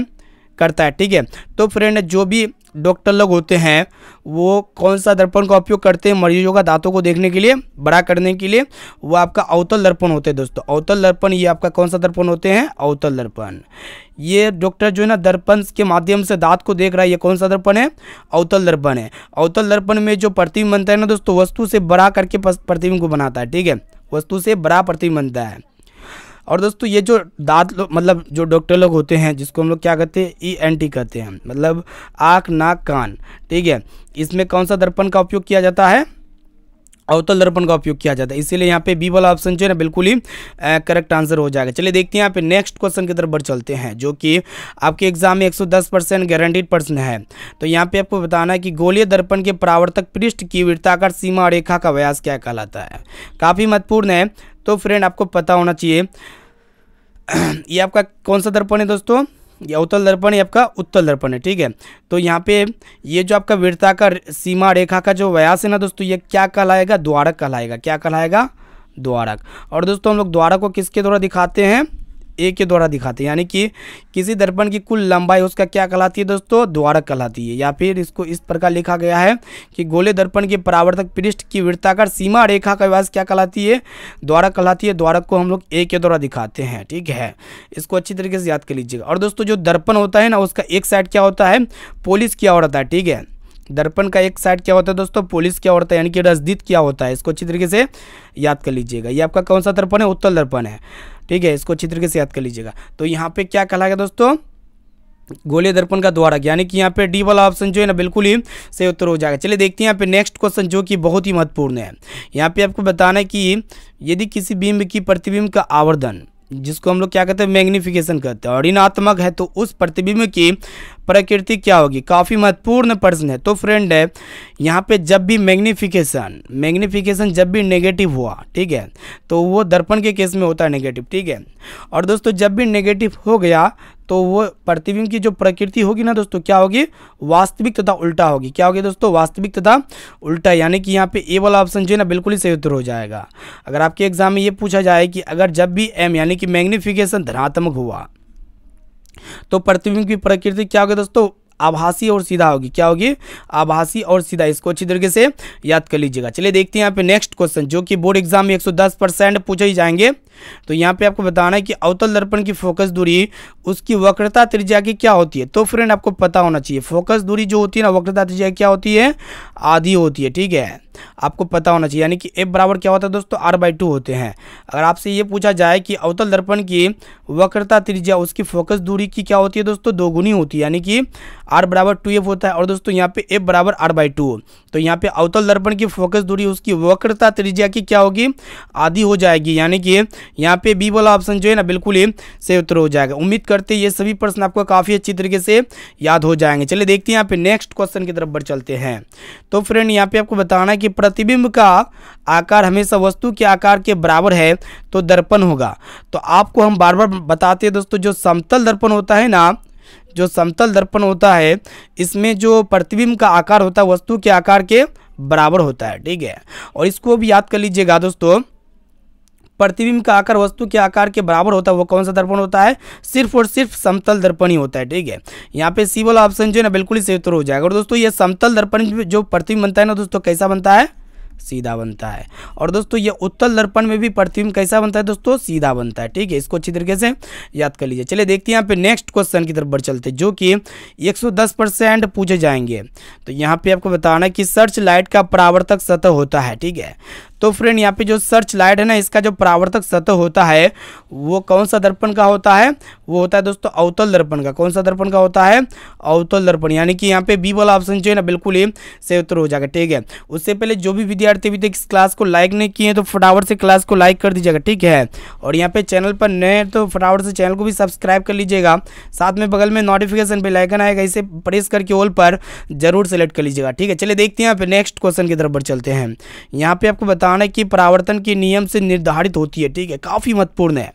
करता है ठीक है तो फ्रेंड जो भी डॉक्टर लोग होते हैं वो कौन सा दर्पण का उपयोग करते हैं मरीजों का दांतों को देखने के लिए बड़ा करने के लिए वो आपका अवतल दर्पण होते हैं दोस्तों अवतल दर्पण ये आपका कौन सा दर्पण होते हैं अवतल दर्पण ये डॉक्टर जो है ना दर्पण के माध्यम से दांत को देख रहा है ये कौन सा दर्पण है अवतल दर्पण है अवतल दर्पण में जो प्रतिबिंब बनता है ना दोस्तों वस्तु से बड़ा करके प्रतिबिंब को बनाता है ठीक है वस्तु से बड़ा प्रतिबिंब बनता है और दोस्तों ये जो दांत मतलब जो डॉक्टर लोग होते हैं जिसको हम लोग क्या कहते हैं ई एन टी कहते हैं मतलब आँख नाक कान ठीक है इसमें कौन सा दर्पण का उपयोग किया जाता है अवतल दर्पण का उपयोग किया जाता है इसीलिए यहाँ पे बी वाला ऑप्शन जो है ना बिल्कुल ही करेक्ट आंसर हो जाएगा चलिए देखते हैं यहाँ पे नेक्स्ट क्वेश्चन की तरफ बढ़ चलते हैं जो कि आपके एग्जाम में 110 परसेंट गारंटीड प्रश्न है तो यहाँ पे आपको बताना है कि गोलीय दर्पण के प्रावर्तक पृष्ठ की वृत्ताकार सीमा रेखा का व्यास क्या कहलाता है काफ़ी महत्वपूर्ण है तो फ्रेंड आपको पता होना चाहिए ये आपका कौन सा दर्पण है दोस्तों ये अवतल दर्पण है आपका उत्तल दर्पण है ठीक है तो यहाँ पे ये जो आपका वीरता का सीमा रेखा का जो व्यास है ना दोस्तों ये क्या कहलाएगा द्वारक कहलाएगा क्या कहलाएगा द्वारक और दोस्तों हम लोग द्वारक को किसके द्वारा दिखाते हैं ए के द्वारा दिखाते हैं यानी कि किसी दर्पण की कुल लंबाई उसका क्या कहलाती है दोस्तों द्वारक कहलाती है या फिर इसको इस प्रकार लिखा गया है कि गोले दर्पण के परावर्तक पृष्ठ की वृत्ताकार सीमा रेखा का व्यास क्या कहलाती है द्वारक कहलाती है द्वारक को हम लोग ए के द्वारा दिखाते हैं ठीक है इसको अच्छी तरीके से याद कर लीजिएगा और दोस्तों जो दर्पण होता है ना उसका एक साइड क्या होता है पोलिस किया होता है ठीक है दर्पण का एक साइड क्या होता है दोस्तों पोलिस क्या होता है यानी कि रसदित क्या होता है इसको अच्छी तरीके से याद कर लीजिएगा ये आपका कौन सा दर्पण है उत्तल दर्पण है ठीक है इसको अच्छी तरीके से याद कर लीजिएगा तो यहाँ पे क्या कहला गया दोस्तों गोले दर्पण का द्वारक यानी कि यहाँ पे डी वाला ऑप्शन जो है ना बिल्कुल ही सही उत्तर हो जाएगा चलिए देखते हैं यहाँ पे नेक्स्ट क्वेश्चन जो कि बहुत ही महत्वपूर्ण है यहाँ पे आपको बताना है कि यदि किसी बिंब की प्रतिबिंब का आवर्धन जिसको हम लोग क्या कहते हैं मैग्निफिकेशन कहते हैं और ऋणात्मक है तो उस प्रतिबिंब की प्रकृति क्या होगी काफ़ी महत्वपूर्ण प्रश्न है तो फ्रेंड है यहाँ पे जब भी मैग्निफिकेशन मैग्निफिकेशन जब भी नेगेटिव हुआ ठीक है तो वो दर्पण के केस में होता है नेगेटिव ठीक है और दोस्तों जब भी नेगेटिव हो गया तो वो प्रतिबिंब की जो प्रकृति होगी ना दोस्तों क्या होगी वास्तविक तथा उल्टा होगी क्या होगी दोस्तों वास्तविक तथा उल्टा यानी कि यहाँ पे ए वाला ऑप्शन जो है ना बिल्कुल ही सही उत्तर हो जाएगा अगर आपके एग्जाम में ये पूछा जाए कि अगर जब भी एम यानी कि मैग्निफिकेशन धनात्मक हुआ तो प्रतिबिंब की प्रकृति क्या होगी दोस्तों आभासी और सीधा होगी क्या होगी आभासी और सीधा इसको अच्छी तरीके से याद कर लीजिएगा चलिए देखते हैं यहाँ पे नेक्स्ट क्वेश्चन जो कि बोर्ड एग्जाम में एक परसेंट पूछे ही जाएंगे तो यहाँ पे आपको बताना है कि अवतल दर्पण की फोकस दूरी उसकी वक्रता त्रिज्या की क्या होती है तो फ्रेंड आपको पता होना चाहिए फोकस दूरी जो होती है ना वक्रता त्रिज्या क्या होती है आधी होती है ठीक है आपको पता होना चाहिए यानी कि एफ बराबर क्या होता है दोस्तों आर बाई टू होते हैं अगर आपसे ये पूछा जाए कि अवतल दर्पण की वक्रता त्रिज्या उसकी फोकस दूरी की क्या होती है दोस्तों दोगुनी होती है यानी कि आर बराबर टू एफ होता है और दोस्तों यहाँ पे एफ बराबर आर बाई टू तो यहाँ पे अवतल दर्पण की फोकस दूरी उसकी वक्रता त्रिज्या की क्या होगी आधी हो जाएगी यानी कि यहाँ पे बी वाला ऑप्शन जो है ना बिल्कुल ही सही उत्तर हो जाएगा उम्मीद करते ये सभी प्रश्न आपको काफ़ी अच्छी तरीके से याद हो जाएंगे चलिए देखते हैं यहाँ पे नेक्स्ट क्वेश्चन की तरफ बढ़ चलते हैं तो फ्रेंड यहाँ पे आपको बताना है कि प्रतिबिंब का आकार हमेशा वस्तु के आकार के बराबर है तो दर्पण होगा तो आपको हम बार बार बताते हैं दोस्तों जो समतल दर्पण होता है ना जो समतल दर्पण होता है इसमें जो प्रतिबिंब का आकार होता है वस्तु के आकार के बराबर होता है ठीक है और इसको भी याद कर लीजिएगा दोस्तों प्रतिबिंब का आकार वस्तु के आकार के बराबर होता है वो कौन सा दर्पण होता है सिर्फ और सिर्फ समतल दर्पण ही होता है ठीक है यहाँ पे सी वाला ऑप्शन जो है ना बिल्कुल ही सही उत्तर हो जाएगा और दोस्तों ये समतल दर्पण जो प्रतिबिंब बनता है ना दोस्तों कैसा बनता है सीधा बनता है और दोस्तों ये उत्तल दर्पण में भी प्रतिबिंब कैसा बनता है दोस्तों सीधा बनता है ठीक है इसको अच्छी तरीके से याद कर लीजिए चलिए देखते हैं यहाँ पे नेक्स्ट क्वेश्चन की तरफ बढ़ चलते हैं जो कि 110 परसेंट पूछे जाएंगे तो यहाँ पे आपको बताना है कि सर्च लाइट का परावर्तक सतह होता है ठीक है तो फ्रेंड यहाँ पे जो सर्च लाइट है ना इसका जो परावर्तक सतह होता है वो कौन सा दर्पण का होता है वो होता है दोस्तों अवतल दर्पण का कौन सा दर्पण का होता है अवतल दर्पण यानी कि यहाँ पे बी वाला ऑप्शन जो है ना बिल्कुल ही सही उत्तर हो जाएगा ठीक है उससे पहले जो भी विद्यार्थी अभी तक इस क्लास को लाइक नहीं किए तो फटावट से क्लास को लाइक कर दीजिएगा ठीक है और यहाँ पे चैनल पर नए तो फटावट से चैनल को भी सब्सक्राइब कर लीजिएगा साथ में बगल में नोटिफिकेशन पर आइकन आएगा इसे प्रेस करके ऑल पर जरूर सेलेक्ट कर लीजिएगा ठीक है चलिए देखते हैं यहाँ पे नेक्स्ट क्वेश्चन की तरफ बढ़ चलते हैं यहाँ पे आपको बता आने की परावर्तन के नियम से निर्धारित होती है ठीक है काफ़ी महत्वपूर्ण है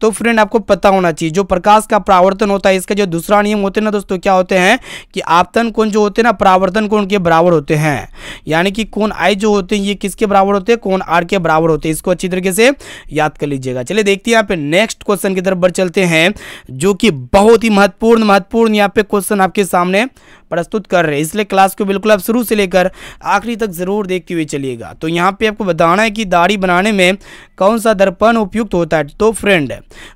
तो फ्रेंड आपको पता होना चाहिए जो प्रकाश का प्रावर्तन होता है इसका जो दूसरा नियम होते हैं ना दोस्तों क्या होते हैं कि आपतन कोण जो होते हैं ना प्रावर्तन कोण के बराबर होते हैं यानी कि कौन आई जो होते हैं ये किसके बराबर होते हैं कौन आर के बराबर होते हैं इसको अच्छी तरीके से याद कर लीजिएगा चलिए देखते हैं यहाँ पे नेक्स्ट क्वेश्चन की तरफ बढ़ चलते हैं जो कि बहुत ही महत्वपूर्ण महत्वपूर्ण यहाँ पे क्वेश्चन आपके सामने प्रस्तुत कर रहे हैं इसलिए क्लास को बिल्कुल आप शुरू से लेकर आखिरी तक जरूर देखते हुए चलिएगा तो यहाँ पे आपको बताना है कि दाढ़ी बनाने में कौन सा दर्पण उपयुक्त होता है तो फ्रेंड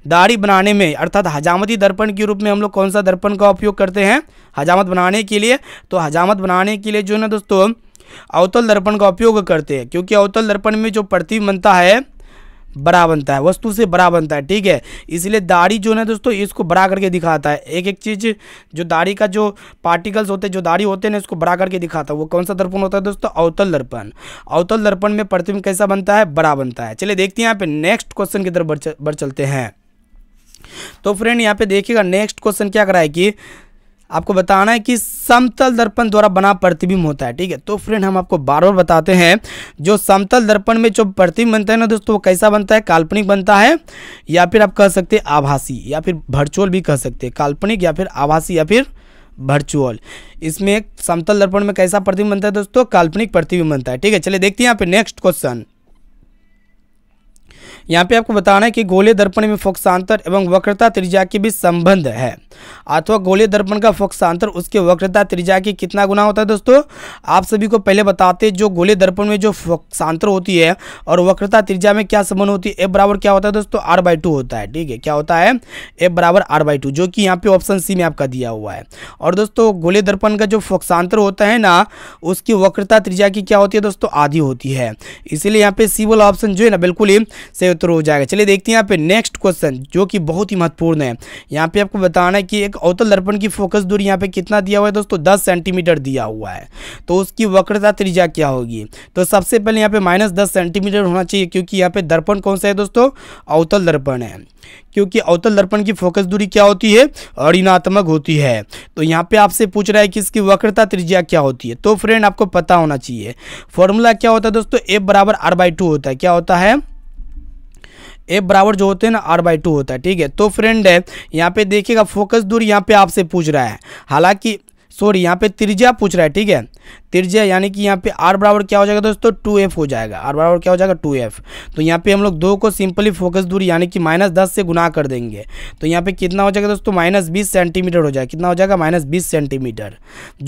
दाढ़ी बनाने में अर्थात हजामती दर्पण के रूप में हम लोग कौन सा दर्पण का उपयोग करते हैं हजामत बनाने के लिए तो हजामत बनाने के लिए जो है ना दोस्तों अवतल दर्पण का उपयोग करते हैं क्योंकि अवतल दर्पण में जो प्रतिबिंब बनता है बड़ा बनता है वस्तु से बड़ा बनता है ठीक है इसलिए दाढ़ी जो है दोस्तों इसको बड़ा करके दिखाता है एक एक चीज़ जो दाढ़ी का जो पार्टिकल्स होते हैं जो दाढ़ी होते हैं ना इसको बड़ा करके दिखाता है वो कौन सा दर्पण होता है दोस्तों अवतल दर्पण अवतल दर्पण में प्रतिबिंब कैसा बनता है बड़ा बनता है चलिए देखते हैं यहाँ पे नेक्स्ट क्वेश्चन की तरफ बढ़ चलते हैं तो फ्रेंड यहाँ पे देखिएगा नेक्स्ट क्वेश्चन क्या कराए कि आपको बताना है कि समतल दर्पण द्वारा बना प्रतिबिंब होता है ठीक है तो फ्रेंड हम आपको बार बार बताते हैं जो समतल दर्पण में जो प्रतिबिंब बनता है ना दोस्तों वो कैसा बनता है काल्पनिक बनता है या फिर आप कह सकते हैं आभासी या फिर वर्चुअल भी कह सकते हैं काल्पनिक या फिर आभासी या फिर वर्चुअल इसमें समतल दर्पण में कैसा प्रतिबिंब बनता है दोस्तों काल्पनिक प्रतिबिंब बनता है ठीक है चलिए देखते हैं यहाँ पे नेक्स्ट क्वेश्चन यहाँ पे आपको बताना है कि गोले दर्पण में फोक्सांतर एवं वक्रता त्रिज्या के बीच संबंध है अथवा गोले दर्पण का फोक्सांतर उसके वक्रता त्रिज्या के कितना गुना होता है दोस्तों आप सभी को पहले बताते जो गोले दर्पण में जो फोक्सांतर होती है और वक्रता त्रिज्या में क्या संबंध होती है ए बराबर क्या होता है दोस्तों आर बाई होता है ठीक है क्या होता है ए बराबर आर बाई जो कि यहाँ पे ऑप्शन सी में आपका दिया हुआ है और दोस्तों गोले दर्पण का जो फोक्सांतर होता है ना उसकी वक्रता त्रिज्या की क्या होती है दोस्तों आधी होती है इसीलिए यहाँ पे सी वाला ऑप्शन जो है ना बिल्कुल ही सही उत्तर हो जाएगा चलिए देखते हैं यहाँ पे नेक्स्ट क्वेश्चन जो कि बहुत ही महत्वपूर्ण है यहाँ पे आपको बताना है कि एक अवतल दर्पण की फोकस दूरी यहाँ पे कितना दिया हुआ है दोस्तों दस सेंटीमीटर दिया हुआ है तो उसकी वक्रता त्रिजा क्या होगी तो सबसे पहले यहाँ पे माइनस सेंटीमीटर होना चाहिए क्योंकि यहाँ पे दर्पण कौन सा है दोस्तों अवतल दर्पण है क्योंकि अवतल दर्पण की फोकस दूरी क्या होती है ऋणात्मक होती है तो यहाँ पे आपसे पूछ रहा है कि इसकी वक्रता त्रिज्या क्या होती है तो फ्रेंड आपको पता होना चाहिए फॉर्मूला क्या होता है दोस्तों ए बराबर आर बाई टू होता है क्या होता है एफ बराबर जो होते हैं ना आर बाई टू होता है ठीक है तो फ्रेंड है यहाँ पे देखिएगा फोकस दूरी यहाँ पे आपसे पूछ रहा है हालांकि सॉरी यहाँ पे त्रिज्या पूछ रहा है ठीक है त्रिज्या यानी कि यहाँ पे आर बराबर क्या हो जाएगा दोस्तों टू एफ हो जाएगा आर बराबर क्या हो जाएगा टू एफ तो यहाँ पे हम लोग दो को सिंपली फोकस दूरी यानी कि माइनस दस से गुना कर देंगे तो यहाँ पे कितना हो जाएगा दोस्तों माइनस बीस सेंटीमीटर हो जाएगा कितना हो जाएगा माइनस बीस सेंटीमीटर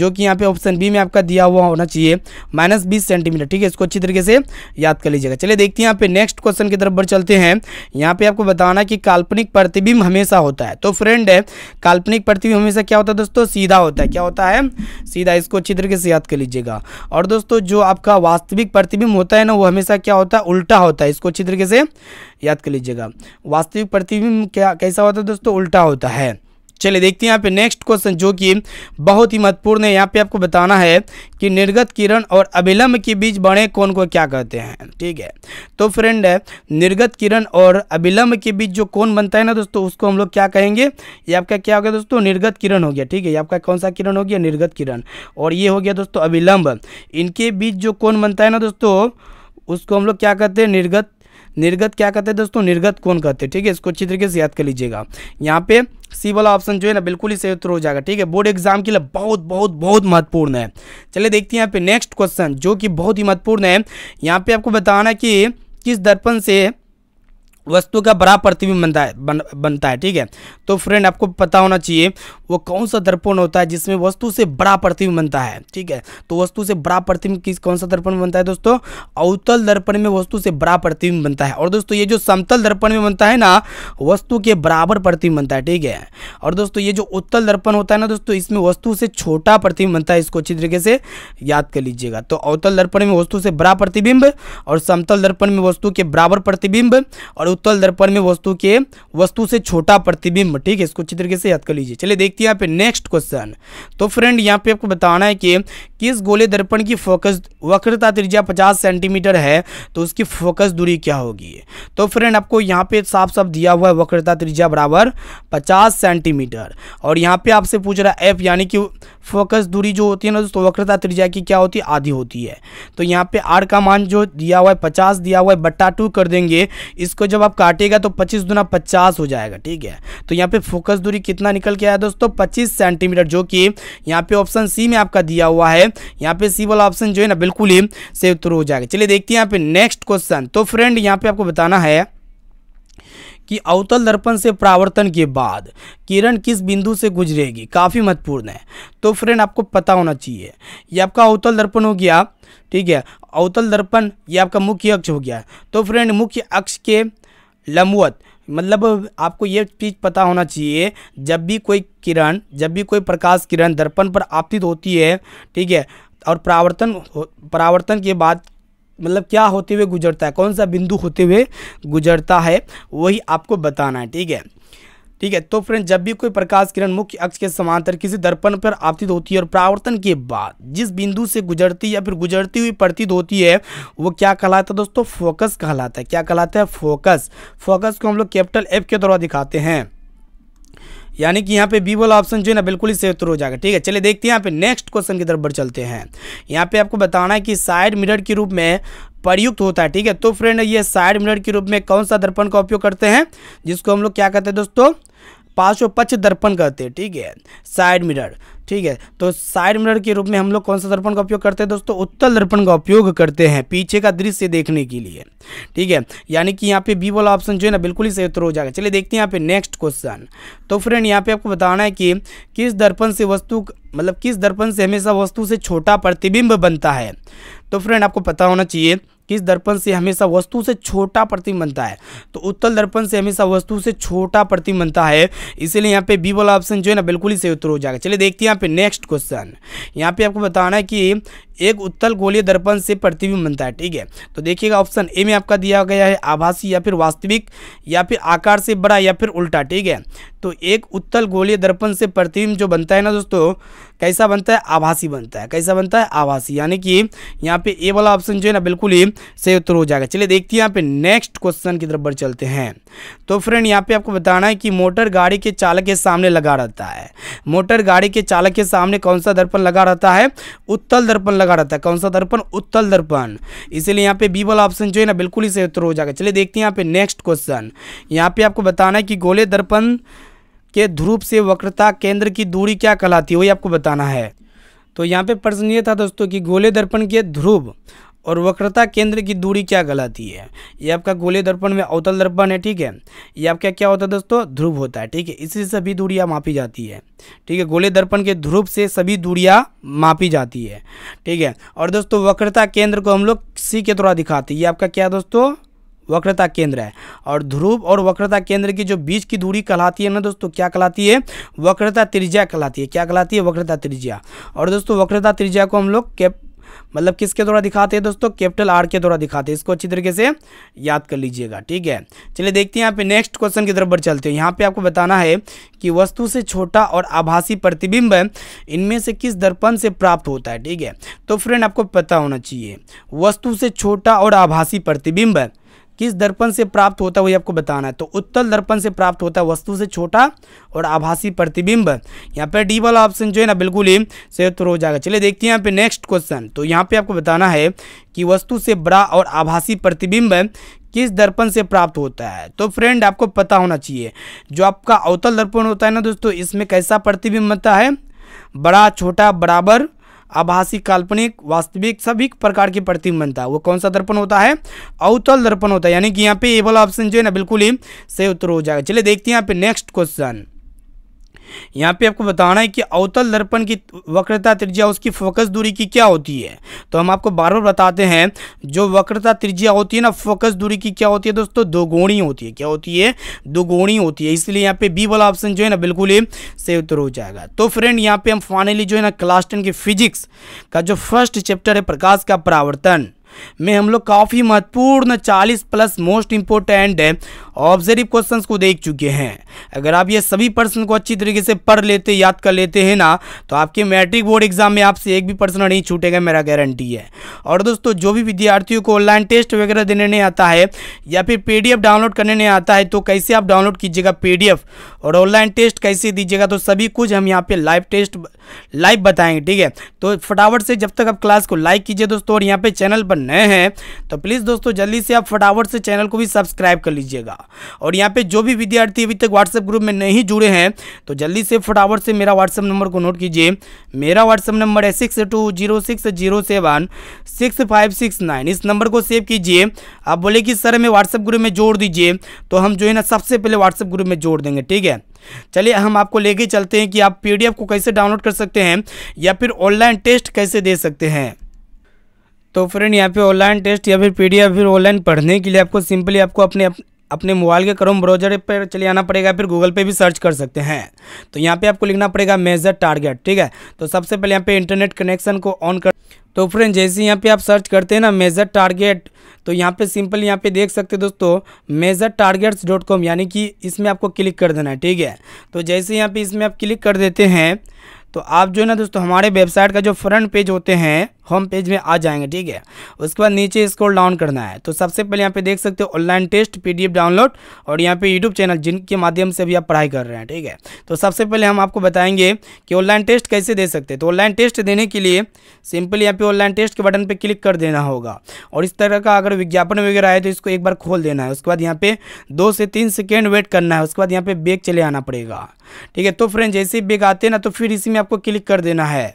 जो कि यहाँ पे ऑप्शन बी में आपका दिया हुआ होना चाहिए माइनस बीस सेंटीमीटर ठीक है इसको अच्छी तरीके से याद कर लीजिएगा चलिए देखते हैं यहाँ पे नेक्स्ट क्वेश्चन की तरफ बढ़ चलते हैं यहाँ पे आपको बताना कि काल्पनिक प्रतिबिंब हमेशा होता है तो फ्रेंड है काल्पनिक प्रतिबिंब हमेशा क्या होता है दोस्तों सीधा होता है क्या होता होता है सीधा इसको अच्छी तरीके से याद कर लीजिएगा और दोस्तों जो आपका वास्तविक प्रतिबिंब होता है ना वो हमेशा क्या होता है उल्टा होता है इसको अच्छी तरीके से याद कर लीजिएगा वास्तविक प्रतिबिंब क्या कैसा होता है दोस्तों उल्टा होता है चलिए देखते हैं यहाँ पे नेक्स्ट क्वेश्चन जो कि बहुत ही महत्वपूर्ण है यहाँ पे आपको बताना है कि निर्गत किरण और अभिलंब के बीच बड़े कोण को क्या कहते हैं ठीक है तो फ्रेंड निर्गत किरण और अभिलंब के बीच जो कोण बनता है ना दोस्तों उसको हम लोग क्या कहेंगे ये आपका क्या हो गया दोस्तों निर्गत किरण हो गया ठीक है आपका कौन सा किरण हो गया निर्गत किरण और ये हो गया दोस्तों अभिलंब इनके बीच जो कौन बनता है ना दोस्तों उसको हम लोग क्या कहते हैं निर्गत निर्गत क्या कहते हैं दोस्तों निर्गत कौन कहते हैं ठीक है इसको अच्छी तरीके से याद कर लीजिएगा यहाँ पे सी वाला ऑप्शन जो है ना बिल्कुल ही सही उत्तर हो जाएगा ठीक है बोर्ड एग्जाम के लिए बहुत बहुत बहुत महत्वपूर्ण है चलिए देखते हैं यहाँ पे नेक्स्ट क्वेश्चन जो कि बहुत ही महत्वपूर्ण है यहाँ पे आपको बताना कि किस दर्पण से वस्तु का बड़ा प्रतिबिंब बनता है बन, बनता है ठीक है तो फ्रेंड आपको पता होना चाहिए वो कौन सा दर्पण होता है जिसमें वस्तु से बड़ा प्रतिबिंब बनता है ठीक है तो वस्तु से बड़ा प्रतिबिंब किस कौन सा दर्पण बनता है दोस्तों अवतल दर्पण में वस्तु से बड़ा प्रतिबिंब बनता है और दोस्तों ये जो समतल दर्पण में बनता है ना वस्तु के बराबर प्रतिबिंब बनता है ठीक है और दोस्तों ये जो उत्तल दर्पण होता है ना दोस्तों इसमें वस्तु से छोटा प्रतिबिंब बनता है इसको अच्छी तरीके से याद कर लीजिएगा तो अवतल दर्पण में वस्तु से बड़ा प्रतिबिंब और समतल दर्पण में वस्तु के बराबर प्रतिबिंब और उत्तल दर्पण में वस्तु के वस्तु से छोटा प्रतिबिंब ठीक है इसको अच्छी तरीके से याद कर लीजिए चलिए देखते हैं यहाँ पे नेक्स्ट क्वेश्चन तो फ्रेंड यहाँ पे आपको बताना है कि किस गोले दर्पण की फोकस वक्रता त्रिज्या पचास सेंटीमीटर है तो उसकी फोकस दूरी क्या होगी तो फ्रेंड आपको यहाँ पे साफ साफ दिया हुआ है वक्रता त्रिज्या बराबर पचास सेंटीमीटर और यहाँ पे आपसे पूछ रहा है एफ यानी कि फोकस दूरी जो होती है ना दोस्तों वक्रता त्रिज्या की क्या होती है आधी होती है तो यहाँ पे आर का मान जो दिया हुआ है पचास दिया हुआ है बट्टा टू कर देंगे इसको जब आप काटेगा तो पच्चीस दुना पचास हो जाएगा ठीक है तो यहाँ पे फोकस दूरी कितना निकल के आया दोस्तों पच्चीस सेंटीमीटर जो कि यहाँ पे ऑप्शन सी में आपका दिया हुआ है यहाँ पे सी वाला ऑप्शन जो है ना बिल्कुल ही सेव थ्रू हो जाएगा चलिए देखते हैं यहाँ पे नेक्स्ट क्वेश्चन तो फ्रेंड यहाँ पे आपको बताना है कि अवतल दर्पण से प्रावर्तन के बाद किरण किस बिंदु से गुजरेगी काफ़ी महत्वपूर्ण है तो फ्रेंड आपको पता होना चाहिए ये आपका अवतल दर्पण हो गया ठीक है अवतल दर्पण ये आपका मुख्य अक्ष हो गया तो फ्रेंड मुख्य अक्ष के लंबवत मतलब आपको ये चीज़ पता होना चाहिए जब भी कोई किरण जब भी कोई प्रकाश किरण दर्पण पर आपतित होती है ठीक है और प्रावर्तन परावर्तन के बाद मतलब क्या होते हुए गुजरता है कौन सा बिंदु होते हुए गुजरता है वही आपको बताना है ठीक है ठीक है तो फ्रेंड जब भी कोई प्रकाश किरण मुख्य अक्ष के समांतर किसी दर्पण पर आपतित होती है और प्रावर्तन के बाद जिस बिंदु से गुजरती या फिर गुजरती हुई प्रतीत होती है वो क्या कहलाता है दोस्तों फोकस कहलाता है क्या कहलाता है फोकस फोकस को हम लोग कैपिटल एफ के द्वारा दिखाते हैं यानी कि यहाँ पे बी वाला ऑप्शन जो है ना बिल्कुल ही सही उत्तर हो जाएगा ठीक है चलिए देखते हैं यहाँ पे नेक्स्ट क्वेश्चन की तरफ बढ़ चलते हैं यहाँ पे आपको बताना है कि साइड मिरर के रूप में प्रयुक्त होता है ठीक है तो फ्रेंड ये साइड मिरर के रूप में कौन सा दर्पण का उपयोग करते हैं जिसको हम लोग क्या कहते हैं दोस्तों पक्ष दर्पण कहते हैं ठीक है साइड मिरर ठीक है तो साइड मिरर के रूप में हम लोग कौन सा दर्पण का उपयोग करते हैं दोस्तों उत्तल दर्पण का उपयोग करते हैं पीछे का दृश्य देखने के लिए ठीक है यानी कि यहाँ पे बी वाला ऑप्शन जो है ना बिल्कुल ही सही उत्तर हो जाएगा चलिए देखते हैं यहाँ पे नेक्स्ट क्वेश्चन तो फ्रेंड यहाँ पे आपको बताना है कि किस दर्पण से वस्तु मतलब किस दर्पण से हमेशा वस्तु से छोटा प्रतिबिंब बनता है तो फ्रेंड आपको पता होना चाहिए किस दर्पण से हमेशा वस्तु से छोटा प्रतिम बनता है तो उत्तल दर्पण से हमेशा वस्तु से छोटा प्रतिम बनता है इसीलिए यहाँ पे बी वाला ऑप्शन जो है ना बिल्कुल ही सही उत्तर हो जाएगा चलिए देखते हैं यहाँ पे नेक्स्ट क्वेश्चन यहाँ पे आपको बताना है कि एक उत्तल गोलीय दर्पण से प्रतिबिंब बनता है ठीक है तो देखिएगा ऑप्शन ए में आपका दिया गया है आभासी या फिर वास्तविक या फिर आकार से बड़ा या फिर उल्टा ठीक है तो एक उत्तल गोलीय दर्पण से प्रतिबिंब जो बनता है ना दोस्तों कैसा बनता है आभासी बनता है कैसा बनता है आभासी यानी कि यहाँ पे ए वाला ऑप्शन जो है ना बिल्कुल ही सही उत्तर हो जाएगा चलिए देखते हैं यहाँ पे नेक्स्ट क्वेश्चन की तरफ बढ़ चलते हैं तो फ्रेंड यहाँ पे आपको बताना है कि मोटर गाड़ी के चालक के सामने लगा रहता है मोटर गाड़ी के चालक के सामने कौन सा दर्पण लगा रहता है उत्तल दर्पण लगा रहता है कौन सा दर्पण उत्तल दर्पण इसीलिए यहाँ पे बी वाला ऑप्शन जो है ना बिल्कुल ही सही उत्तर हो जाएगा चलिए देखते हैं यहाँ पे नेक्स्ट क्वेश्चन यहाँ पे आपको बताना है कि गोले दर्पण के ध्रुव से वक्रता केंद्र की दूरी क्या कहलाती है वही आपको बताना है तो यहाँ पे प्रश्न ये था दोस्तों कि गोले दर्पण के ध्रुव और वक्रता केंद्र की दूरी क्या कहलाती है ये आपका गोले दर्पण में अवतल दर्पण है ठीक है ये आपका क्या होता है दोस्तों ध्रुव होता है ठीक है इससे सभी दूरियाँ मापी जाती है ठीक है गोले दर्पण के ध्रुव से सभी दूरियाँ मापी जाती है ठीक है और दोस्तों वक्रता केंद्र को हम लोग सी के द्वारा दिखाते हैं ये आपका क्या दोस्तों वक्रता केंद्र है और ध्रुव और वक्रता केंद्र की जो बीच की दूरी कहलाती है ना दोस्तों क्या कहलाती है वक्रता त्रिज्या कहलाती है क्या कहलाती है वक्रता त्रिज्या और दोस्तों वक्रता त्रिज्या को हम लोग कैप मतलब किसके द्वारा दिखाते हैं दोस्तों कैपिटल आर के द्वारा दिखाते हैं इसको अच्छी तरीके से याद कर लीजिएगा ठीक है चलिए देखते हैं यहाँ पे नेक्स्ट क्वेश्चन की तरफ बढ़ चलते हैं यहाँ पे आपको बताना है कि वस्तु से छोटा और आभासी प्रतिबिंब इनमें से किस दर्पण से प्राप्त होता है ठीक है तो फ्रेंड आपको पता होना चाहिए वस्तु से छोटा और आभासी प्रतिबिंब किस दर्पण से प्राप्त होता है वही आपको बताना है तो उत्तल दर्पण से प्राप्त होता है वस्तु से छोटा और आभासी प्रतिबिंब यहाँ पर डी वाला ऑप्शन जो है ना बिल्कुल ही संयुक्त हो जाएगा चलिए देखते हैं यहाँ पे नेक्स्ट क्वेश्चन तो यहाँ पे आपको बताना है कि वस्तु से बड़ा और आभासी प्रतिबिंब किस दर्पण से प्राप्त होता है तो फ्रेंड आपको पता होना चाहिए जो आपका अवतल दर्पण होता है ना दोस्तों इसमें कैसा प्रतिबिंब बनता है बड़ा छोटा बराबर आभासी काल्पनिक वास्तविक सभी प्रकार के प्रतिम बनता है वो कौन सा दर्पण होता है अवतल दर्पण होता है यानी कि यहाँ पे ये वाला ऑप्शन जो है ना बिल्कुल ही सही उत्तर हो जाएगा चलिए देखते हैं यहाँ पे नेक्स्ट क्वेश्चन यहाँ पे आपको बताना है कि अवतल दर्पण की वक्रता त्रिज्या उसकी फोकस दूरी की क्या होती है तो हम आपको बार बार बताते हैं जो वक्रता त्रिज्या होती है ना फोकस दूरी की क्या होती है दोस्तों दोगुणी होती है क्या होती है दोगुणी होती है इसलिए यहाँ पे बी वाला ऑप्शन जो है ना बिल्कुल ही सही उत्तर हो जाएगा तो फ्रेंड यहाँ पे हम फाइनली जो है ना क्लास टेन की फिजिक्स का जो फर्स्ट चैप्टर है प्रकाश का परावर्तन में हम लोग काफ़ी महत्वपूर्ण 40 plus most important observe question को देख चुके हैं अगर आप ये सभी पर्सन को अच्छी तरीके से पढ़ लेते याद कर लेते हैं ना तो आपके मैट्रिक बोर्ड एग्जाम में आपसे एक भी पर्सन नहीं छूटेगा मेरा गारंटी है और दोस्तों जो भी विद्यार्थियों को ऑनलाइन टेस्ट वगैरह देने नहीं आता है या फिर पी डाउनलोड करने नहीं आता है तो कैसे आप डाउनलोड कीजिएगा पी और ऑनलाइन टेस्ट कैसे दीजिएगा तो सभी कुछ हम यहाँ पर लाइव टेस्ट लाइव बताएंगे ठीक है तो फटाफट से जब तक आप क्लास को लाइक कीजिए दोस्तों और यहाँ पर चैनल पर नए हैं तो प्लीज़ दोस्तों जल्दी से आप फटाफट से चैनल को भी सब्सक्राइब कर लीजिएगा और यहाँ पे जो भी विद्यार्थी अभी तक व्हाट्सएप ग्रुप में नहीं जुड़े हैं तो जल्दी से फटाफट से मेरा व्हाट्सएप नंबर को नोट कीजिए मेरा व्हाट्सएप नंबर है six two zero six zero seven six five six nine इस नंबर को सेव कीजिए आप बोले कि सर हमें व्हाट्सएप ग्रुप में जोड़ दीजिए तो हम जो है ना सबसे पहले व्हाट्सएप ग्रुप में जोड़ देंगे ठीक है चलिए हम आपको लेके चलते हैं कि आप पीडीएफ को कैसे डाउनलोड कर सकते हैं या फिर ऑनलाइन टेस्ट कैसे दे सकते हैं तो फ्रेंड यहाँ पे ऑनलाइन टेस्ट या फिर पीडीएफ फिर ऑनलाइन पढ़ने के लिए आपको सिंपली आपको अपने अपने मोबाइल के क्रोम ब्राउजर पर चले आना पड़ेगा फिर गूगल पे भी सर्च कर सकते हैं तो यहाँ पे आपको लिखना पड़ेगा मेजर टारगेट ठीक है तो सबसे पहले यहाँ पे इंटरनेट कनेक्शन को ऑन कर तो फ्रेंड जैसे यहाँ पे आप सर्च करते हैं ना मेजर टारगेट तो यहाँ पे सिंपल यहाँ पे देख सकते हैं दोस्तों मेजर टारगेट्स डॉट कॉम यानी कि इसमें आपको क्लिक कर देना है ठीक है तो जैसे यहाँ पे इसमें आप क्लिक कर देते हैं तो आप जो है ना दोस्तों हमारे वेबसाइट का जो फ्रंट पेज होते हैं होम पेज में आ जाएंगे ठीक है उसके बाद नीचे स्क्रॉल डाउन करना है तो सबसे पहले यहाँ पे देख सकते हो ऑनलाइन टेस्ट पीडीएफ डाउनलोड और यहाँ पे यूट्यूब चैनल जिनके माध्यम से भी आप पढ़ाई कर रहे हैं ठीक है तो सबसे पहले हम आपको बताएंगे कि ऑनलाइन टेस्ट कैसे दे सकते हैं तो ऑनलाइन टेस्ट देने के लिए सिंपल यहाँ पे ऑनलाइन टेस्ट के बटन पर क्लिक कर देना होगा और इस तरह का अगर विज्ञापन वगैरह है तो इसको एक बार खोल देना है उसके बाद यहाँ पे दो से तीन सेकेंड वेट करना है उसके बाद यहाँ पे बेग चले आना पड़ेगा ठीक है तो फ्रेंड जैसे ही बैग आते हैं ना तो फिर इसी में आपको क्लिक कर देना है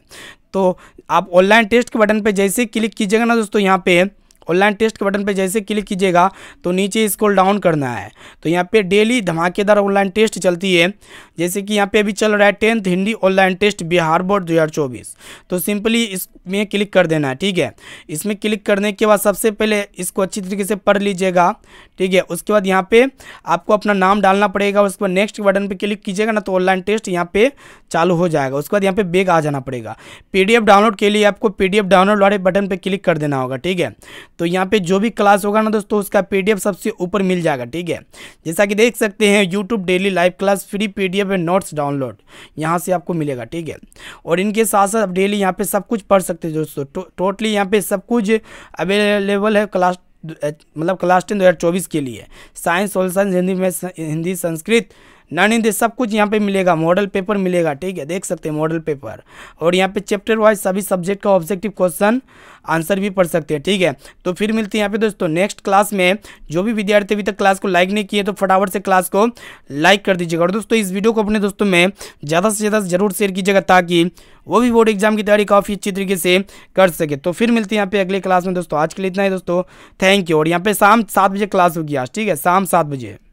तो आप ऑनलाइन टेस्ट के बटन पर जैसे क्लिक कीजिएगा ना दोस्तों यहाँ पे ऑनलाइन टेस्ट के बटन पर जैसे क्लिक कीजिएगा तो नीचे स्क्रॉल डाउन करना है तो यहाँ पे डेली धमाकेदार ऑनलाइन टेस्ट चलती है जैसे कि यहाँ पे अभी चल रहा है tenth Hindi online test Bihar board 2024 तो सिंपली इसमें क्लिक कर देना है ठीक है इसमें क्लिक करने के बाद सबसे पहले इसको अच्छी तरीके से पढ़ लीजिएगा ठीक है उसके बाद यहाँ पर आपको अपना नाम डालना पड़ेगा उसके बाद नेक्स्ट बटन पर क्लिक कीजिएगा ना तो ऑनलाइन टेस्ट यहाँ पर चालू हो जाएगा उसके बाद यहाँ पर बेग आ जाना पड़ेगा पी डाउनलोड के लिए आपको पी डाउनलोड वाले बटन पर क्लिक कर देना होगा ठीक है तो यहाँ पे जो भी क्लास होगा ना दोस्तों उसका पीडीएफ सबसे ऊपर मिल जाएगा ठीक है जैसा कि देख सकते हैं YouTube daily live class free PDF and notes download यहाँ से आपको मिलेगा ठीक है और इनके साथ साथ आप डेली यहाँ पे सब कुछ पढ़ सकते हैं दोस्तों टोटली यहाँ पे सब कुछ अवेलेबल है क्लास मतलब क्लास टेन दो के लिए साइंस सोशल साइंस हिंदी में हिंदी संस्कृत नानिंद सब कुछ यहाँ पे मिलेगा मॉडल पेपर मिलेगा ठीक है देख सकते हैं मॉडल पेपर और यहाँ पे चैप्टर वाइज सभी सब्जेक्ट का ऑब्जेक्टिव क्वेश्चन आंसर भी पढ़ सकते हैं ठीक है तो फिर मिलते हैं यहाँ पे दोस्तों नेक्स्ट क्लास में जो भी विद्यार्थी अभी तक क्लास को लाइक नहीं किए तो फटाफट से क्लास को लाइक कर दीजिएगा और दोस्तों इस वीडियो को अपने दोस्तों में ज़्यादा से ज़्यादा जरूर शेयर कीजिएगा ताकि वो भी बोर्ड एग्जाम की तैयारी काफ़ी अच्छी तरीके से कर सके तो फिर मिलते हैं यहाँ पे अगले क्लास में दोस्तों आज के लिए इतना ही दोस्तों थैंक यू और यहाँ पे शाम सात बजे क्लास होगी आज ठीक है शाम सात बजे